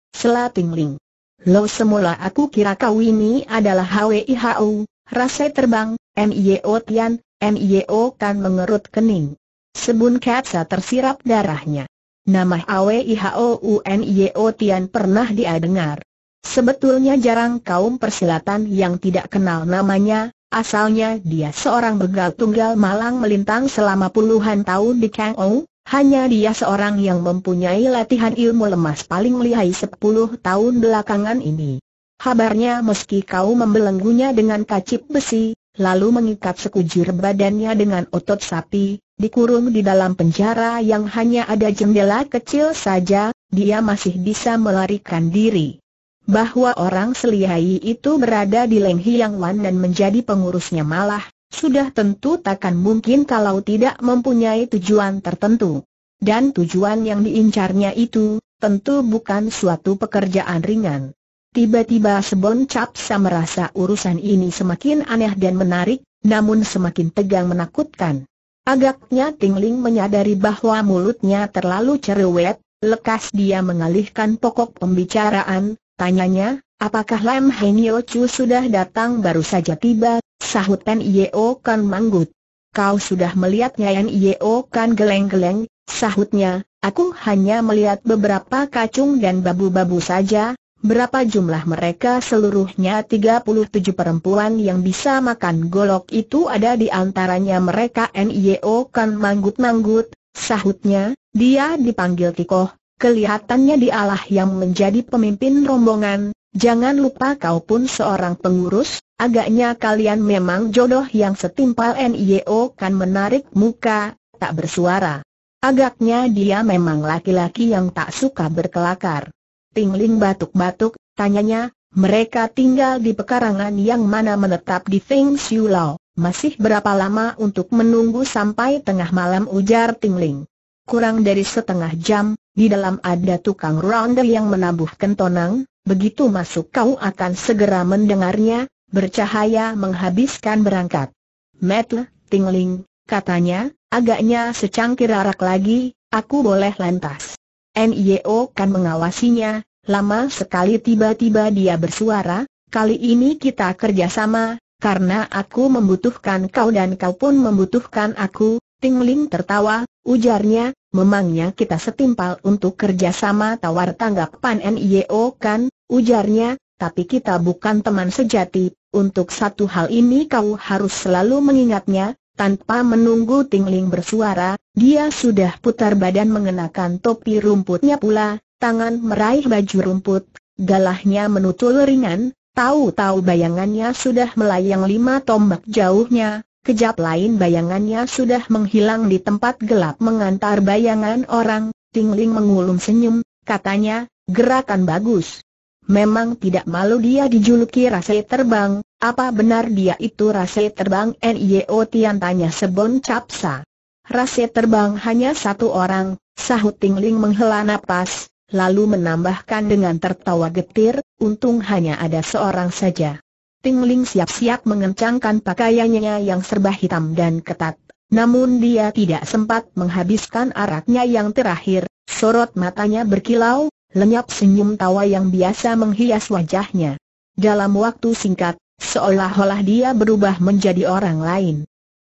tingling. Lo semula aku kira kau ini adalah HWIHU, rasa terbang, NIO Tian, NIO kan mengerut kening. Sebun Katsa tersirap darahnya. Nama HWIHU NIO Tian pernah dia dengar. Sebetulnya jarang kaum persilatan yang tidak kenal namanya, Asalnya dia seorang begal tunggal malang melintang selama puluhan tahun di Kang Ou, hanya dia seorang yang mempunyai latihan ilmu lemas paling lihai sepuluh tahun belakangan ini. Habarnya meski kau membelenggunya dengan kacip besi, lalu mengikat sekujur badannya dengan otot sapi, dikurung di dalam penjara yang hanya ada jendela kecil saja, dia masih bisa melarikan diri bahwa orang selihai itu berada di Leng Hiang Wan dan menjadi pengurusnya malah, sudah tentu takkan mungkin kalau tidak mempunyai tujuan tertentu. Dan tujuan yang diincarnya itu, tentu bukan suatu pekerjaan ringan. Tiba-tiba Sebon Capsa merasa urusan ini semakin aneh dan menarik, namun semakin tegang menakutkan. Agaknya Tingling menyadari bahwa mulutnya terlalu cerewet, lekas dia mengalihkan pokok pembicaraan, Tanyanya, apakah Lam Hen Yeo Chu sudah datang baru saja tiba, sahut Pen Yeo Kan manggut. Kau sudah melihatnya Yan Yeo Kan geleng-geleng, sahutnya, aku hanya melihat beberapa kacung dan babu-babu saja, berapa jumlah mereka seluruhnya 37 perempuan yang bisa makan golok itu ada di antaranya mereka Nio Kan manggut-manggut, sahutnya, dia dipanggil Tikoh, Kelihatannya dialah yang menjadi pemimpin rombongan, jangan lupa kau pun seorang pengurus, agaknya kalian memang jodoh yang setimpal NIO kan menarik muka, tak bersuara. Agaknya dia memang laki-laki yang tak suka berkelakar. Tingling batuk-batuk, tanyanya, mereka tinggal di pekarangan yang mana menetap di Feng Shui Lao. Masih berapa lama untuk menunggu sampai tengah malam ujar Tingling? Kurang dari setengah jam, di dalam ada tukang ronde yang menabuh kentonang, begitu masuk kau akan segera mendengarnya, bercahaya menghabiskan berangkat. Metle, tingling, katanya, agaknya secangkir arak lagi, aku boleh lantas. NIO kan mengawasinya, lama sekali tiba-tiba dia bersuara, kali ini kita kerjasama, karena aku membutuhkan kau dan kau pun membutuhkan aku, Tingling tertawa, ujarnya, memangnya kita setimpal untuk kerjasama tawar tanggap Pan NIO kan, ujarnya, tapi kita bukan teman sejati, untuk satu hal ini kau harus selalu mengingatnya, tanpa menunggu Tingling bersuara, dia sudah putar badan mengenakan topi rumputnya pula, tangan meraih baju rumput, galahnya menutul ringan, tahu-tahu bayangannya sudah melayang lima tombak jauhnya, Kejap lain bayangannya sudah menghilang di tempat gelap mengantar bayangan orang, Tingling mengulum senyum, katanya, gerakan bagus. Memang tidak malu dia dijuluki Rase Terbang, apa benar dia itu Rase Terbang N.I.O. Tian tanya Sebon Capsa. Rase Terbang hanya satu orang, sahut Tingling menghela napas, lalu menambahkan dengan tertawa getir, untung hanya ada seorang saja. Tingling siap-siap mengencangkan pakaiannya yang serba hitam dan ketat. Namun dia tidak sempat menghabiskan araknya yang terakhir, sorot matanya berkilau, lenyap senyum tawa yang biasa menghias wajahnya. Dalam waktu singkat, seolah-olah dia berubah menjadi orang lain.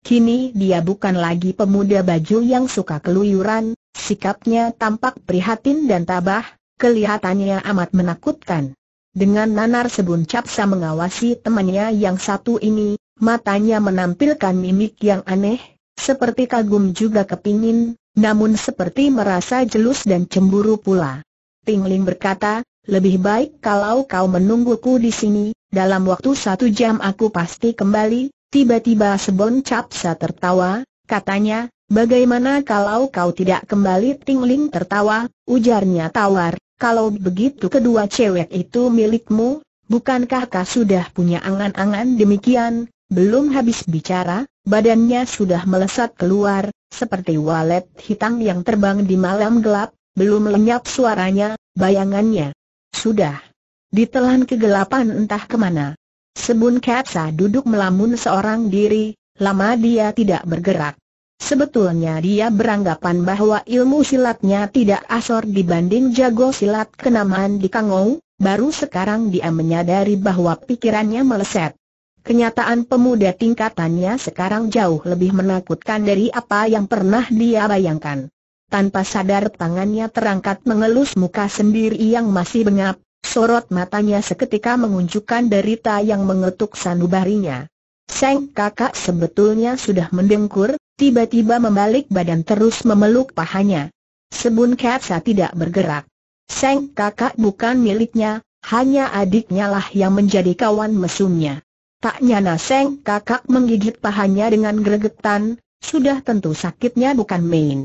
Kini dia bukan lagi pemuda baju yang suka keluyuran, sikapnya tampak prihatin dan tabah, kelihatannya amat menakutkan. Dengan nanar sebun capsa mengawasi temannya yang satu ini, matanya menampilkan mimik yang aneh, seperti kagum juga kepingin, namun seperti merasa jelus dan cemburu pula. Tingling berkata, lebih baik kalau kau menungguku di sini, dalam waktu satu jam aku pasti kembali, tiba-tiba sebon capsa tertawa, katanya, bagaimana kalau kau tidak kembali Tingling tertawa, ujarnya tawar, kalau begitu kedua cewek itu milikmu, bukankah kau sudah punya angan-angan demikian? Belum habis bicara, badannya sudah melesat keluar, seperti walet hitam yang terbang di malam gelap, belum lenyap suaranya, bayangannya. Sudah. Ditelan kegelapan entah kemana. Sebun Kapsa duduk melamun seorang diri, lama dia tidak bergerak. Sebetulnya dia beranggapan bahwa ilmu silatnya tidak asor dibanding jago silat kenamaan di Kangou, baru sekarang dia menyadari bahwa pikirannya meleset. Kenyataan pemuda tingkatannya sekarang jauh lebih menakutkan dari apa yang pernah dia bayangkan. Tanpa sadar tangannya terangkat mengelus muka sendiri yang masih bengap, sorot matanya seketika mengunjukkan derita yang mengetuk sanubarinya. Seng kakak sebetulnya sudah mendengkur, tiba-tiba membalik badan terus memeluk pahanya. Sebun Katsa tidak bergerak. Seng kakak bukan miliknya, hanya adiknya lah yang menjadi kawan mesumnya. Tak nyana Seng kakak menggigit pahanya dengan gregetan, sudah tentu sakitnya bukan main.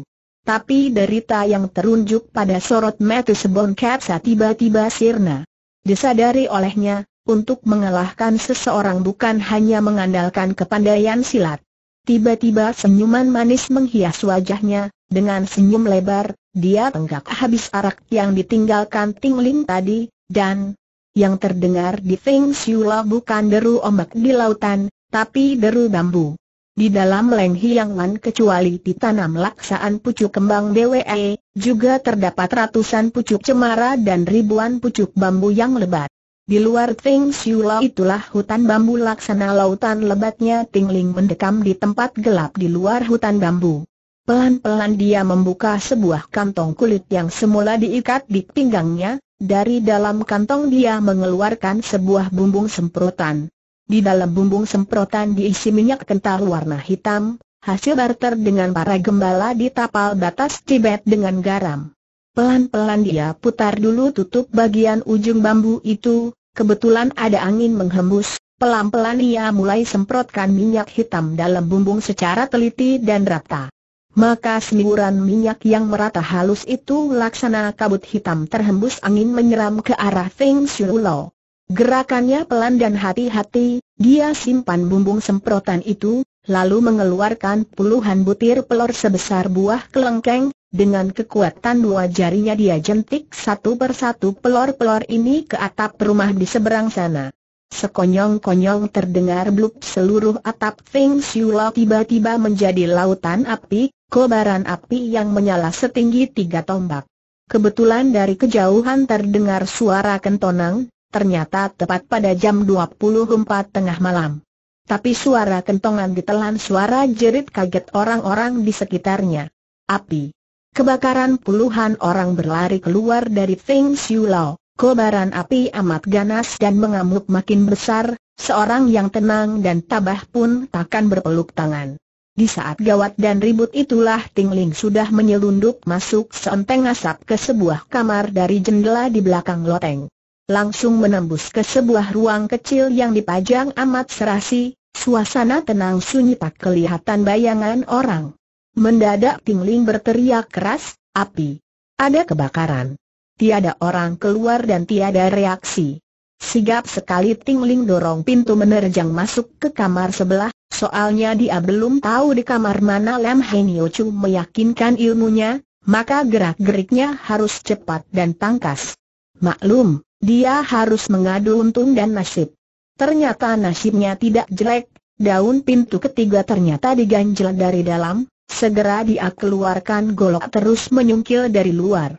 Tapi derita yang terunjuk pada sorot mata Sebun Katsa tiba-tiba sirna. Disadari olehnya, untuk mengalahkan seseorang bukan hanya mengandalkan kepandaian silat Tiba-tiba senyuman manis menghias wajahnya, dengan senyum lebar, dia tenggak habis arak yang ditinggalkan Ting Ling tadi, dan yang terdengar di Feng Shula bukan deru ombak di lautan, tapi deru bambu. Di dalam Leng Hiang Wan kecuali ditanam laksaan pucuk kembang BWE, e, juga terdapat ratusan pucuk cemara dan ribuan pucuk bambu yang lebat. Di luar Ting Siula itulah hutan bambu laksana lautan lebatnya Tingling mendekam di tempat gelap di luar hutan bambu. Pelan-pelan dia membuka sebuah kantong kulit yang semula diikat di pinggangnya, dari dalam kantong dia mengeluarkan sebuah bumbung semprotan. Di dalam bumbung semprotan diisi minyak kental warna hitam, hasil barter dengan para gembala di tapal batas Tibet dengan garam. Pelan-pelan dia putar dulu tutup bagian ujung bambu itu, kebetulan ada angin menghembus. Pelan-pelan ia mulai semprotkan minyak hitam dalam bumbung secara teliti dan rata. Maka semburan minyak yang merata halus itu laksana kabut hitam terhembus angin menyeram ke arah Feng Shulo. Gerakannya pelan dan hati-hati, dia simpan bumbung semprotan itu, lalu mengeluarkan puluhan butir pelor sebesar buah kelengkeng, dengan kekuatan dua jarinya dia jentik satu persatu pelor-pelor ini ke atap rumah di seberang sana. Sekonyong-konyong terdengar blub seluruh atap Feng Xiula tiba-tiba menjadi lautan api, kobaran api yang menyala setinggi tiga tombak. Kebetulan dari kejauhan terdengar suara kentonang, ternyata tepat pada jam 24 tengah malam. Tapi suara kentongan ditelan suara jerit kaget orang-orang di sekitarnya. Api Kebakaran puluhan orang berlari keluar dari Feng Xiu Lao. Kobaran api amat ganas dan mengamuk makin besar, seorang yang tenang dan tabah pun takkan berpeluk tangan. Di saat gawat dan ribut itulah Ting Ling sudah menyelundup masuk seonteng asap ke sebuah kamar dari jendela di belakang loteng. Langsung menembus ke sebuah ruang kecil yang dipajang amat serasi, suasana tenang sunyi tak kelihatan bayangan orang. Mendadak Tingling berteriak keras, api. Ada kebakaran. Tiada orang keluar dan tiada reaksi. Sigap sekali Tingling dorong pintu menerjang masuk ke kamar sebelah, soalnya dia belum tahu di kamar mana Lam Henio Chu meyakinkan ilmunya, maka gerak-geriknya harus cepat dan tangkas. Maklum, dia harus mengadu untung dan nasib. Ternyata nasibnya tidak jelek, daun pintu ketiga ternyata diganjel dari dalam, Segera dia keluarkan golok terus menyungkil dari luar.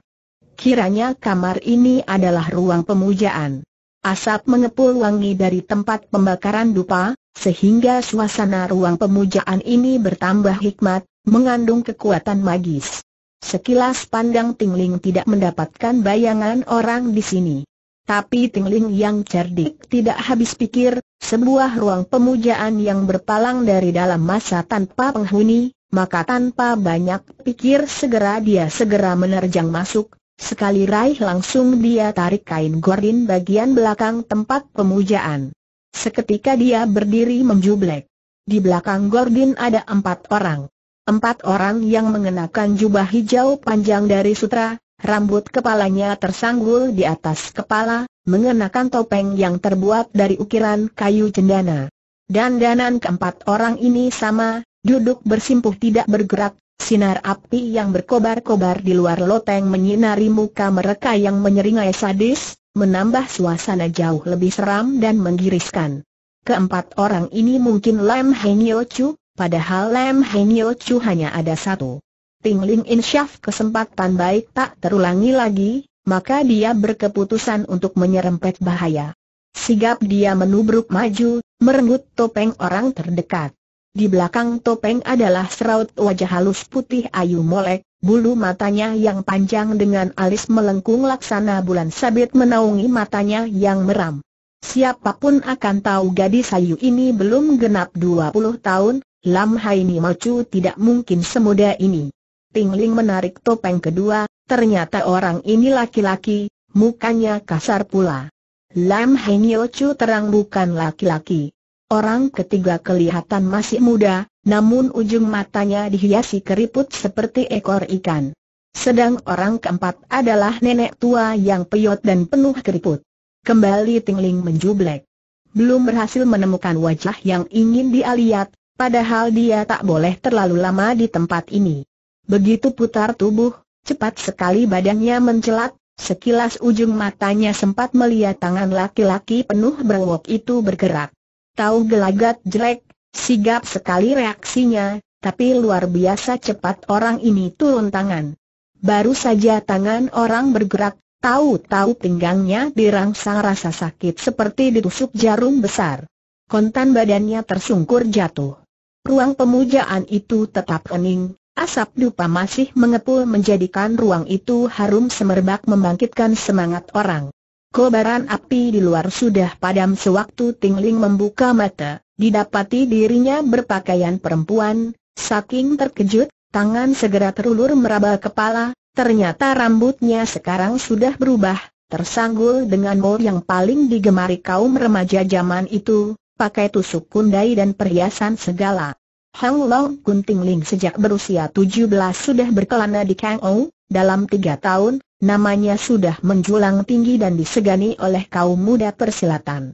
Kiranya kamar ini adalah ruang pemujaan. Asap mengepul wangi dari tempat pembakaran dupa, sehingga suasana ruang pemujaan ini bertambah hikmat, mengandung kekuatan magis. Sekilas pandang Tingling tidak mendapatkan bayangan orang di sini. Tapi Tingling yang cerdik tidak habis pikir, sebuah ruang pemujaan yang berpalang dari dalam masa tanpa penghuni, maka tanpa banyak pikir segera dia segera menerjang masuk, sekali raih langsung dia tarik kain gordin bagian belakang tempat pemujaan. Seketika dia berdiri menjublek. Di belakang gordin ada empat orang. Empat orang yang mengenakan jubah hijau panjang dari sutra, rambut kepalanya tersanggul di atas kepala, mengenakan topeng yang terbuat dari ukiran kayu cendana. Dandanan keempat orang ini sama, duduk bersimpuh tidak bergerak, sinar api yang berkobar-kobar di luar loteng menyinari muka mereka yang menyeringai sadis, menambah suasana jauh lebih seram dan menggiriskan. Keempat orang ini mungkin Lam Heng Yeo Chu, padahal Lam Heng Yeo Chu hanya ada satu. Ting Ling Insyaf kesempatan baik tak terulangi lagi, maka dia berkeputusan untuk menyerempet bahaya. Sigap dia menubruk maju, merenggut topeng orang terdekat di belakang topeng adalah seraut wajah halus putih ayu molek, bulu matanya yang panjang dengan alis melengkung laksana bulan sabit menaungi matanya yang meram. Siapapun akan tahu gadis ayu ini belum genap 20 tahun, Lam Hai Ni Mocu tidak mungkin semudah ini. Tingling menarik topeng kedua, ternyata orang ini laki-laki, mukanya kasar pula. Lam Hai Niochu terang bukan laki-laki. Orang ketiga kelihatan masih muda, namun ujung matanya dihiasi keriput seperti ekor ikan. Sedang orang keempat adalah nenek tua yang peyot dan penuh keriput. Kembali Tingling menjublek. Belum berhasil menemukan wajah yang ingin dia lihat, padahal dia tak boleh terlalu lama di tempat ini. Begitu putar tubuh, cepat sekali badannya mencelat, Sekilas ujung matanya sempat melihat tangan laki-laki penuh berwok itu bergerak. Tahu gelagat jelek, sigap sekali reaksinya, tapi luar biasa cepat orang ini turun tangan. Baru saja tangan orang bergerak, tahu-tahu pinggangnya dirangsang rasa sakit seperti ditusuk jarum besar. Kontan badannya tersungkur jatuh. Ruang pemujaan itu tetap kening, asap dupa masih mengepul menjadikan ruang itu harum semerbak membangkitkan semangat orang. Kobaran api di luar sudah padam sewaktu Tingling membuka mata, didapati dirinya berpakaian perempuan, saking terkejut, tangan segera terulur meraba kepala, ternyata rambutnya sekarang sudah berubah, tersanggul dengan mol yang paling digemari kaum remaja zaman itu, pakai tusuk kundai dan perhiasan segala. Hang Long Kun Tingling sejak berusia 17 sudah berkelana di Kang Ou, dalam tiga tahun, namanya sudah menjulang tinggi dan disegani oleh kaum muda persilatan.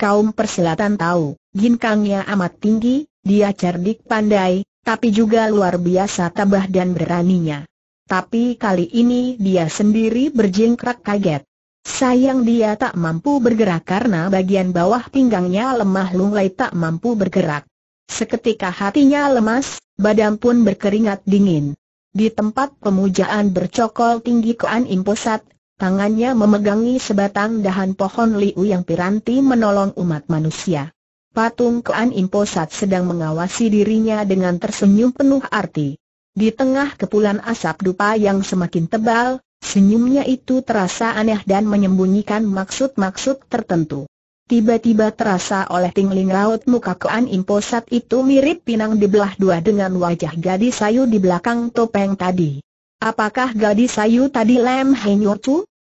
Kaum persilatan tahu, ginkangnya amat tinggi, dia cerdik pandai, tapi juga luar biasa tabah dan beraninya. Tapi kali ini dia sendiri berjingkrak kaget. Sayang dia tak mampu bergerak karena bagian bawah pinggangnya lemah lunglai tak mampu bergerak. Seketika hatinya lemas, badan pun berkeringat dingin. Di tempat pemujaan bercokol tinggi Koan Imposat, tangannya memegangi sebatang dahan pohon liu yang piranti menolong umat manusia. Patung Koan Imposat sedang mengawasi dirinya dengan tersenyum penuh arti. Di tengah kepulan asap dupa yang semakin tebal, senyumnya itu terasa aneh dan menyembunyikan maksud-maksud tertentu. Tiba-tiba terasa oleh tingling raut muka kean Imposat itu mirip pinang dibelah dua dengan wajah gadis sayu di belakang topeng tadi. Apakah gadis sayu tadi Lem Heng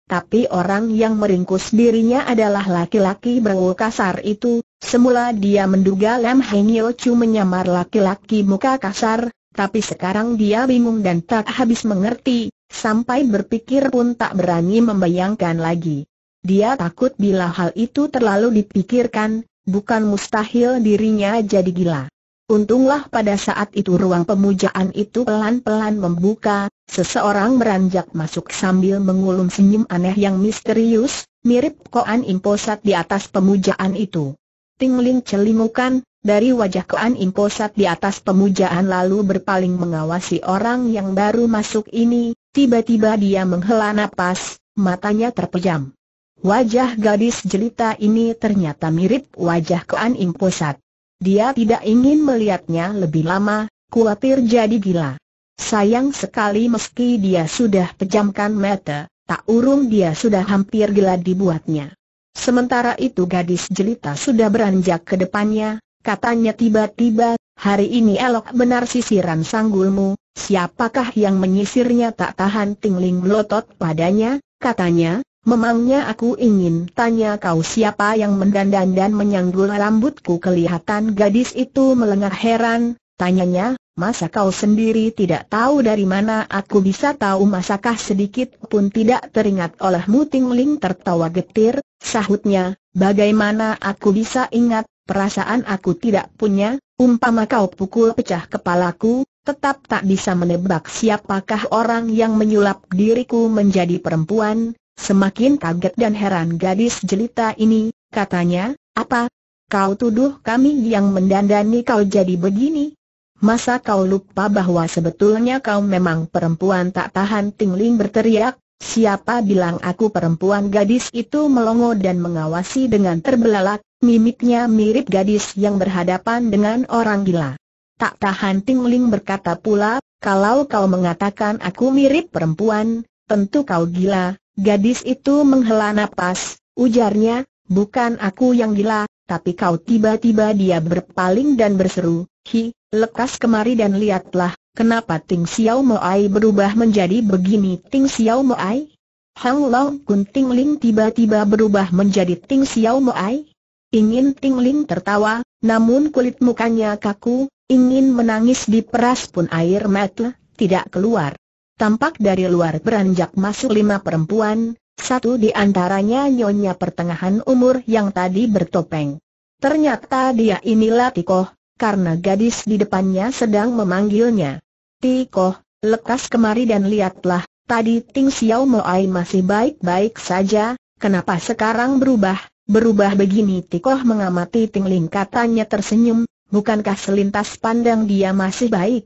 Tapi orang yang meringkus dirinya adalah laki-laki berwu kasar itu, semula dia menduga Lem Heng menyamar laki-laki muka kasar, tapi sekarang dia bingung dan tak habis mengerti, sampai berpikir pun tak berani membayangkan lagi. Dia takut bila hal itu terlalu dipikirkan, bukan mustahil dirinya jadi gila. Untunglah pada saat itu ruang pemujaan itu pelan-pelan membuka, seseorang beranjak masuk sambil mengulum senyum aneh yang misterius, mirip Koan Imposat di atas pemujaan itu. Tingling celimukan, dari wajah Koan Imposat di atas pemujaan lalu berpaling mengawasi orang yang baru masuk ini, tiba-tiba dia menghela napas, matanya terpejam. Wajah gadis jelita ini ternyata mirip wajah Kuan Koan Imposat. Dia tidak ingin melihatnya lebih lama, khawatir jadi gila. Sayang sekali meski dia sudah pejamkan mata, tak urung dia sudah hampir gila dibuatnya. Sementara itu gadis jelita sudah beranjak ke depannya, katanya tiba-tiba, hari ini elok benar sisiran sanggulmu, siapakah yang menyisirnya tak tahan tingling melotot padanya, katanya, Memangnya aku ingin tanya kau siapa yang mendandan dan menyanggul rambutku kelihatan gadis itu melengar heran, tanyanya, masa kau sendiri tidak tahu dari mana aku bisa tahu masakah sedikit pun tidak teringat oleh muting Ling tertawa getir, sahutnya, bagaimana aku bisa ingat, perasaan aku tidak punya, umpama kau pukul pecah kepalaku, tetap tak bisa menebak siapakah orang yang menyulap diriku menjadi perempuan, Semakin kaget dan heran gadis jelita ini, katanya, apa? Kau tuduh kami yang mendandani kau jadi begini? Masa kau lupa bahwa sebetulnya kau memang perempuan tak tahan tingling berteriak, siapa bilang aku perempuan gadis itu melongo dan mengawasi dengan terbelalak, mimiknya mirip gadis yang berhadapan dengan orang gila. Tak tahan tingling berkata pula, kalau kau mengatakan aku mirip perempuan, tentu kau gila, Gadis itu menghela nafas, ujarnya, bukan aku yang gila, tapi kau tiba-tiba dia berpaling dan berseru, hi, lekas kemari dan lihatlah, kenapa Ting Xiao Moai berubah menjadi begini Ting Xiao Moai? Hang Long Kun Ting Ling tiba-tiba berubah menjadi Ting Xiao Moai? Ingin Ting Ling tertawa, namun kulit mukanya kaku, ingin menangis di peras pun air mata tidak keluar. Tampak dari luar beranjak masuk lima perempuan, satu di antaranya nyonya pertengahan umur yang tadi bertopeng. Ternyata dia inilah Tikoh, karena gadis di depannya sedang memanggilnya. Tikoh, lekas kemari dan lihatlah, tadi Ting Xiao Moai masih baik-baik saja, kenapa sekarang berubah? Berubah begini Tikoh mengamati Ting Ling katanya tersenyum, bukankah selintas pandang dia masih baik?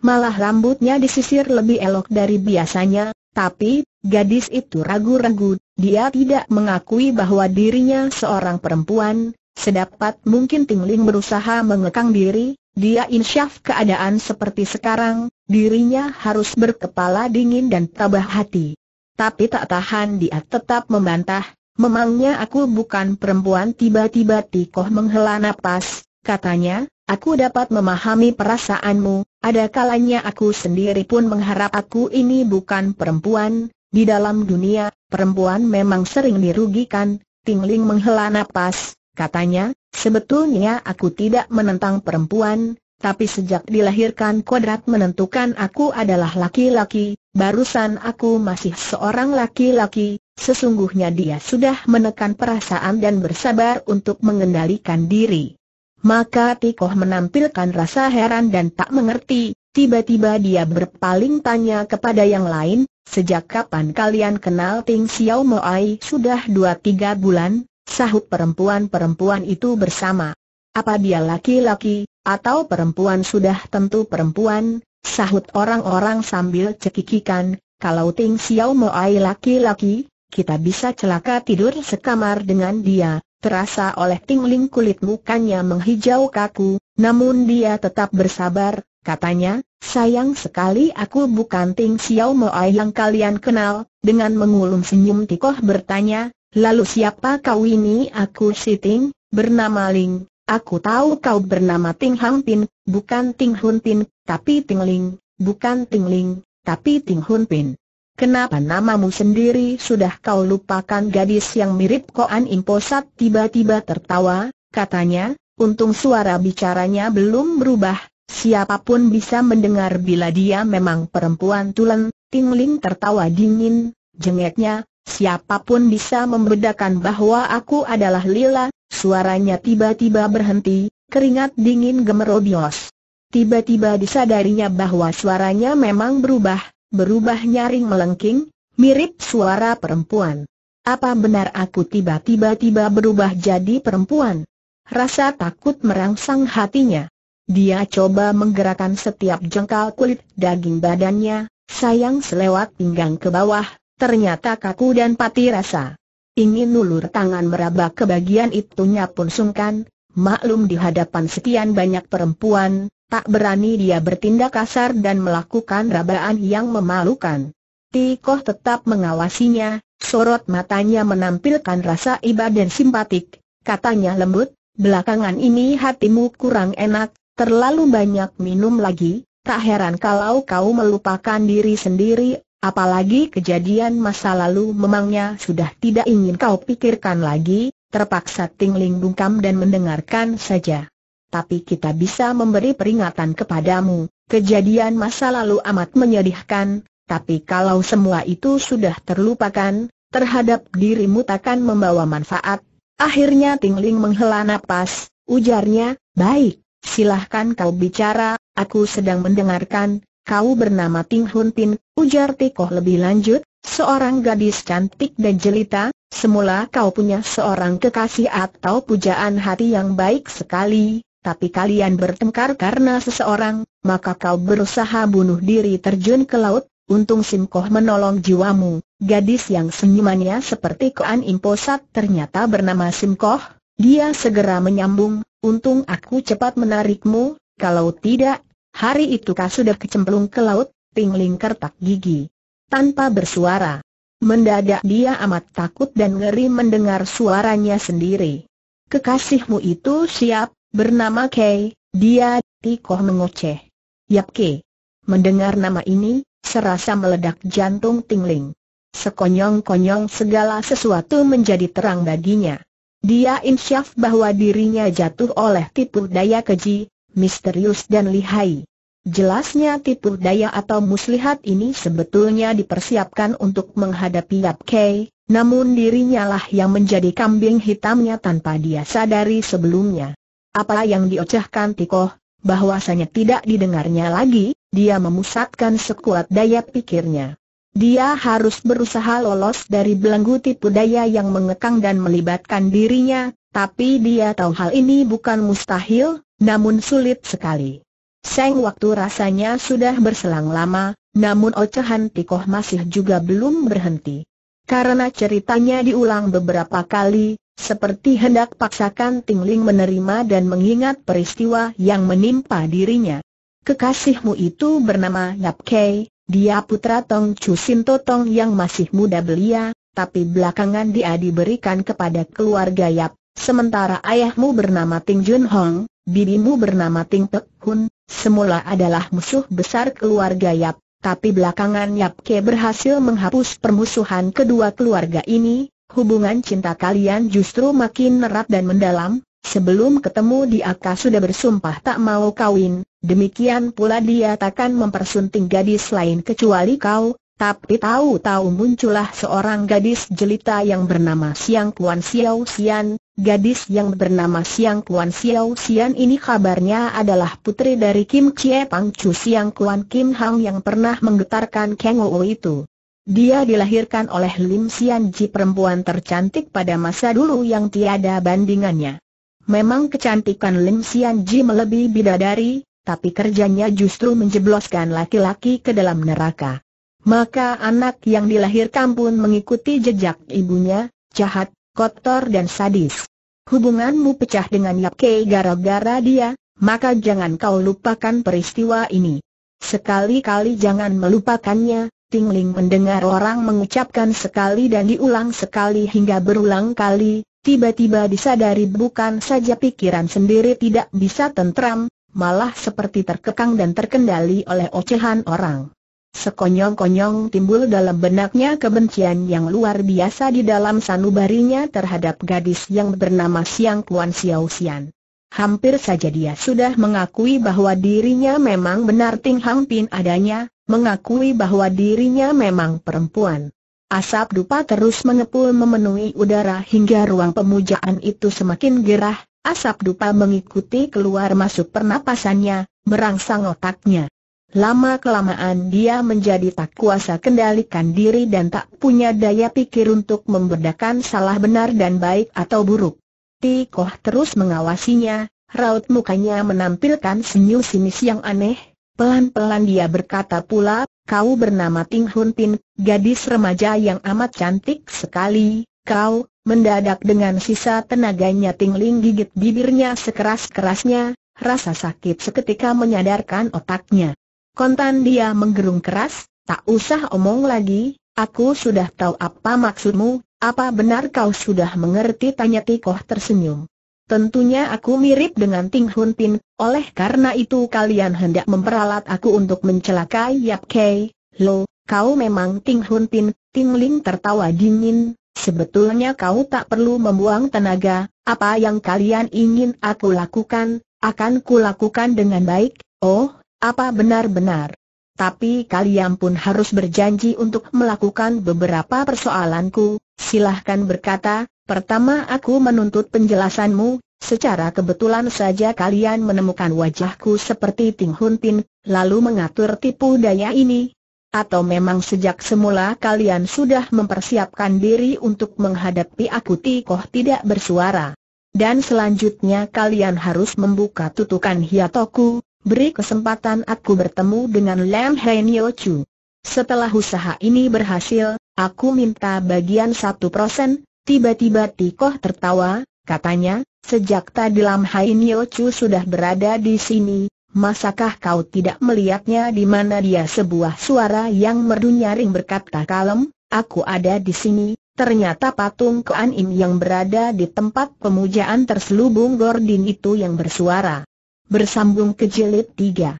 Malah rambutnya disisir lebih elok dari biasanya, tapi, gadis itu ragu-ragu, dia tidak mengakui bahwa dirinya seorang perempuan, sedapat mungkin Ling berusaha mengekang diri, dia insyaf keadaan seperti sekarang, dirinya harus berkepala dingin dan tabah hati. Tapi tak tahan dia tetap membantah, memangnya aku bukan perempuan tiba-tiba Tikoh menghela nafas, katanya, Aku dapat memahami perasaanmu, ada kalanya aku sendiri pun mengharap aku ini bukan perempuan, di dalam dunia, perempuan memang sering dirugikan, Tingling menghela napas, katanya, sebetulnya aku tidak menentang perempuan, tapi sejak dilahirkan kodrat menentukan aku adalah laki-laki, barusan aku masih seorang laki-laki, sesungguhnya dia sudah menekan perasaan dan bersabar untuk mengendalikan diri. Maka Tikoh menampilkan rasa heran dan tak mengerti, tiba-tiba dia berpaling tanya kepada yang lain, sejak kapan kalian kenal Ting Xiao Mo Ai Sudah dua tiga bulan, sahut perempuan-perempuan itu bersama. Apa dia laki-laki, atau perempuan sudah tentu perempuan, sahut orang-orang sambil cekikikan, kalau Ting Xiao Mo Ai laki-laki, kita bisa celaka tidur sekamar dengan dia, Terasa oleh tingling kulit mukanya menghijau kaku, namun dia tetap bersabar, katanya, sayang sekali aku bukan Ting Xiao Moai yang kalian kenal, dengan mengulum senyum Tikoh bertanya, lalu siapa kau ini aku si Ting, bernama Ling, aku tahu kau bernama Ting Hang Pin, bukan Ting Hun Pin, tapi Ting Ling, bukan Ting Ling, tapi Ting Hun Pin. Kenapa namamu sendiri sudah kau lupakan gadis yang mirip Koan Imposat tiba-tiba tertawa, katanya, untung suara bicaranya belum berubah, siapapun bisa mendengar bila dia memang perempuan tulen, Tingling tertawa dingin, jengeknya, siapapun bisa membedakan bahwa aku adalah Lila, suaranya tiba-tiba berhenti, keringat dingin gemerobios. Tiba-tiba disadarinya bahwa suaranya memang berubah, berubah nyaring melengking, mirip suara perempuan. Apa benar aku tiba-tiba-tiba berubah jadi perempuan? Rasa takut merangsang hatinya. Dia coba menggerakkan setiap jengkal kulit daging badannya, sayang selewat pinggang ke bawah, ternyata kaku dan pati rasa. Ingin ulur tangan meraba ke bagian itunya pun sungkan, maklum di hadapan sekian banyak perempuan, Tak berani dia bertindak kasar dan melakukan rabaan yang memalukan. Tikoh tetap mengawasinya, sorot matanya menampilkan rasa iba dan simpatik, katanya lembut, belakangan ini hatimu kurang enak, terlalu banyak minum lagi, tak heran kalau kau melupakan diri sendiri, apalagi kejadian masa lalu memangnya sudah tidak ingin kau pikirkan lagi, terpaksa tingling bungkam dan mendengarkan saja tapi kita bisa memberi peringatan kepadamu, kejadian masa lalu amat menyedihkan, tapi kalau semua itu sudah terlupakan, terhadap dirimu takkan membawa manfaat. Akhirnya Tingling menghela napas, ujarnya, baik, silahkan kau bicara, aku sedang mendengarkan, kau bernama Ting Hun ujar Tikoh lebih lanjut, seorang gadis cantik dan jelita, semula kau punya seorang kekasih atau pujaan hati yang baik sekali, tapi kalian bertengkar karena seseorang, maka kau berusaha bunuh diri terjun ke laut, untung Simkoh menolong jiwamu. Gadis yang senyumannya seperti Koan Imposat ternyata bernama Simkoh, dia segera menyambung, untung aku cepat menarikmu, kalau tidak, hari itu kau sudah kecemplung ke laut, tingling kertak gigi. Tanpa bersuara. Mendadak dia amat takut dan ngeri mendengar suaranya sendiri. Kekasihmu itu siap, Bernama Kei, dia Tikoh mengoceh. Yap Kei. Mendengar nama ini, serasa meledak jantung tingling. Sekonyong-konyong segala sesuatu menjadi terang baginya. Dia insyaf bahwa dirinya jatuh oleh tipu daya keji, misterius dan lihai. Jelasnya tipu daya atau muslihat ini sebetulnya dipersiapkan untuk menghadapi Yap Kei, namun dirinya lah yang menjadi kambing hitamnya tanpa dia sadari sebelumnya. Apa yang diocehkan Tikoh, bahwasanya tidak didengarnya lagi, dia memusatkan sekuat daya pikirnya. Dia harus berusaha lolos dari belenggu tipu daya yang mengekang dan melibatkan dirinya, tapi dia tahu hal ini bukan mustahil, namun sulit sekali. Seng waktu rasanya sudah berselang lama, namun ocehan Tikoh masih juga belum berhenti. Karena ceritanya diulang beberapa kali, seperti hendak paksakan Tingling menerima dan mengingat peristiwa yang menimpa dirinya. Kekasihmu itu bernama Yap Kei, dia putra Tong Chu Sinto Tong yang masih muda belia, tapi belakangan dia diberikan kepada keluarga Yap, sementara ayahmu bernama Ting Jun Hong, bibimu bernama Ting Pek Hun, semula adalah musuh besar keluarga Yap, tapi belakangan Yap Ke berhasil menghapus permusuhan kedua keluarga ini, hubungan cinta kalian justru makin erat dan mendalam, sebelum ketemu di Aka sudah bersumpah tak mau kawin, demikian pula dia takkan mempersunting gadis lain kecuali kau, tapi tahu-tahu muncullah seorang gadis jelita yang bernama Siang Kuan Xiao Xian, gadis yang bernama Siang Kuan Xiao Xian ini kabarnya adalah putri dari Kim Chie Pang Chu Siang Kuan Kim Hang yang pernah menggetarkan Kang Wu itu. Dia dilahirkan oleh Lim Xian Ji perempuan tercantik pada masa dulu yang tiada bandingannya. Memang kecantikan Lim Xian Ji melebihi bidadari, tapi kerjanya justru menjebloskan laki-laki ke dalam neraka. Maka anak yang dilahirkan pun mengikuti jejak ibunya, jahat, kotor dan sadis. Hubunganmu pecah dengan Yap Kei gara-gara dia, maka jangan kau lupakan peristiwa ini. Sekali-kali jangan melupakannya, Tingling mendengar orang mengucapkan sekali dan diulang sekali hingga berulang kali, tiba-tiba disadari bukan saja pikiran sendiri tidak bisa tentram, malah seperti terkekang dan terkendali oleh ocehan orang. Sekonyong-konyong timbul dalam benaknya kebencian yang luar biasa di dalam sanubarinya terhadap gadis yang bernama Siang Kuan Xiao Xian. Hampir saja dia sudah mengakui bahwa dirinya memang benar Ting Hang Pin adanya, mengakui bahwa dirinya memang perempuan. Asap dupa terus mengepul memenuhi udara hingga ruang pemujaan itu semakin gerah, asap dupa mengikuti keluar masuk pernapasannya, merangsang otaknya. Lama-kelamaan dia menjadi tak kuasa kendalikan diri dan tak punya daya pikir untuk membedakan salah benar dan baik atau buruk. Tikoh terus mengawasinya, raut mukanya menampilkan senyum sinis yang aneh. Pelan-pelan dia berkata pula, kau bernama Ting Hun Tin, gadis remaja yang amat cantik sekali, kau, mendadak dengan sisa tenaganya Ting Ling gigit bibirnya sekeras-kerasnya, rasa sakit seketika menyadarkan otaknya kontan dia menggerung keras, tak usah omong lagi, aku sudah tahu apa maksudmu, apa benar kau sudah mengerti tanya Tikoh tersenyum. Tentunya aku mirip dengan Ting Hun Pin, oleh karena itu kalian hendak memperalat aku untuk mencelakai Yap Kei, lo, kau memang Ting Hun Pin, Ting Ling tertawa dingin, sebetulnya kau tak perlu membuang tenaga, apa yang kalian ingin aku lakukan, akan kulakukan dengan baik, oh, apa benar-benar? Tapi kalian pun harus berjanji untuk melakukan beberapa persoalanku, silahkan berkata, pertama aku menuntut penjelasanmu, secara kebetulan saja kalian menemukan wajahku seperti Ting Hun Tin, lalu mengatur tipu daya ini. Atau memang sejak semula kalian sudah mempersiapkan diri untuk menghadapi aku Tikoh tidak bersuara. Dan selanjutnya kalian harus membuka tutukan hiatoku, Beri kesempatan aku bertemu dengan Lam Hain Yo Chu. Setelah usaha ini berhasil, aku minta bagian satu persen. Tiba-tiba Tikoh tertawa, katanya, sejak tadi Lam Hain Yo Chu sudah berada di sini, masakah kau tidak melihatnya di mana dia sebuah suara yang merdu nyaring berkata kalem, aku ada di sini, Ternyata patung Kuan Im yang berada di tempat pemujaan terselubung Gordin itu yang bersuara bersambung ke jilid 3.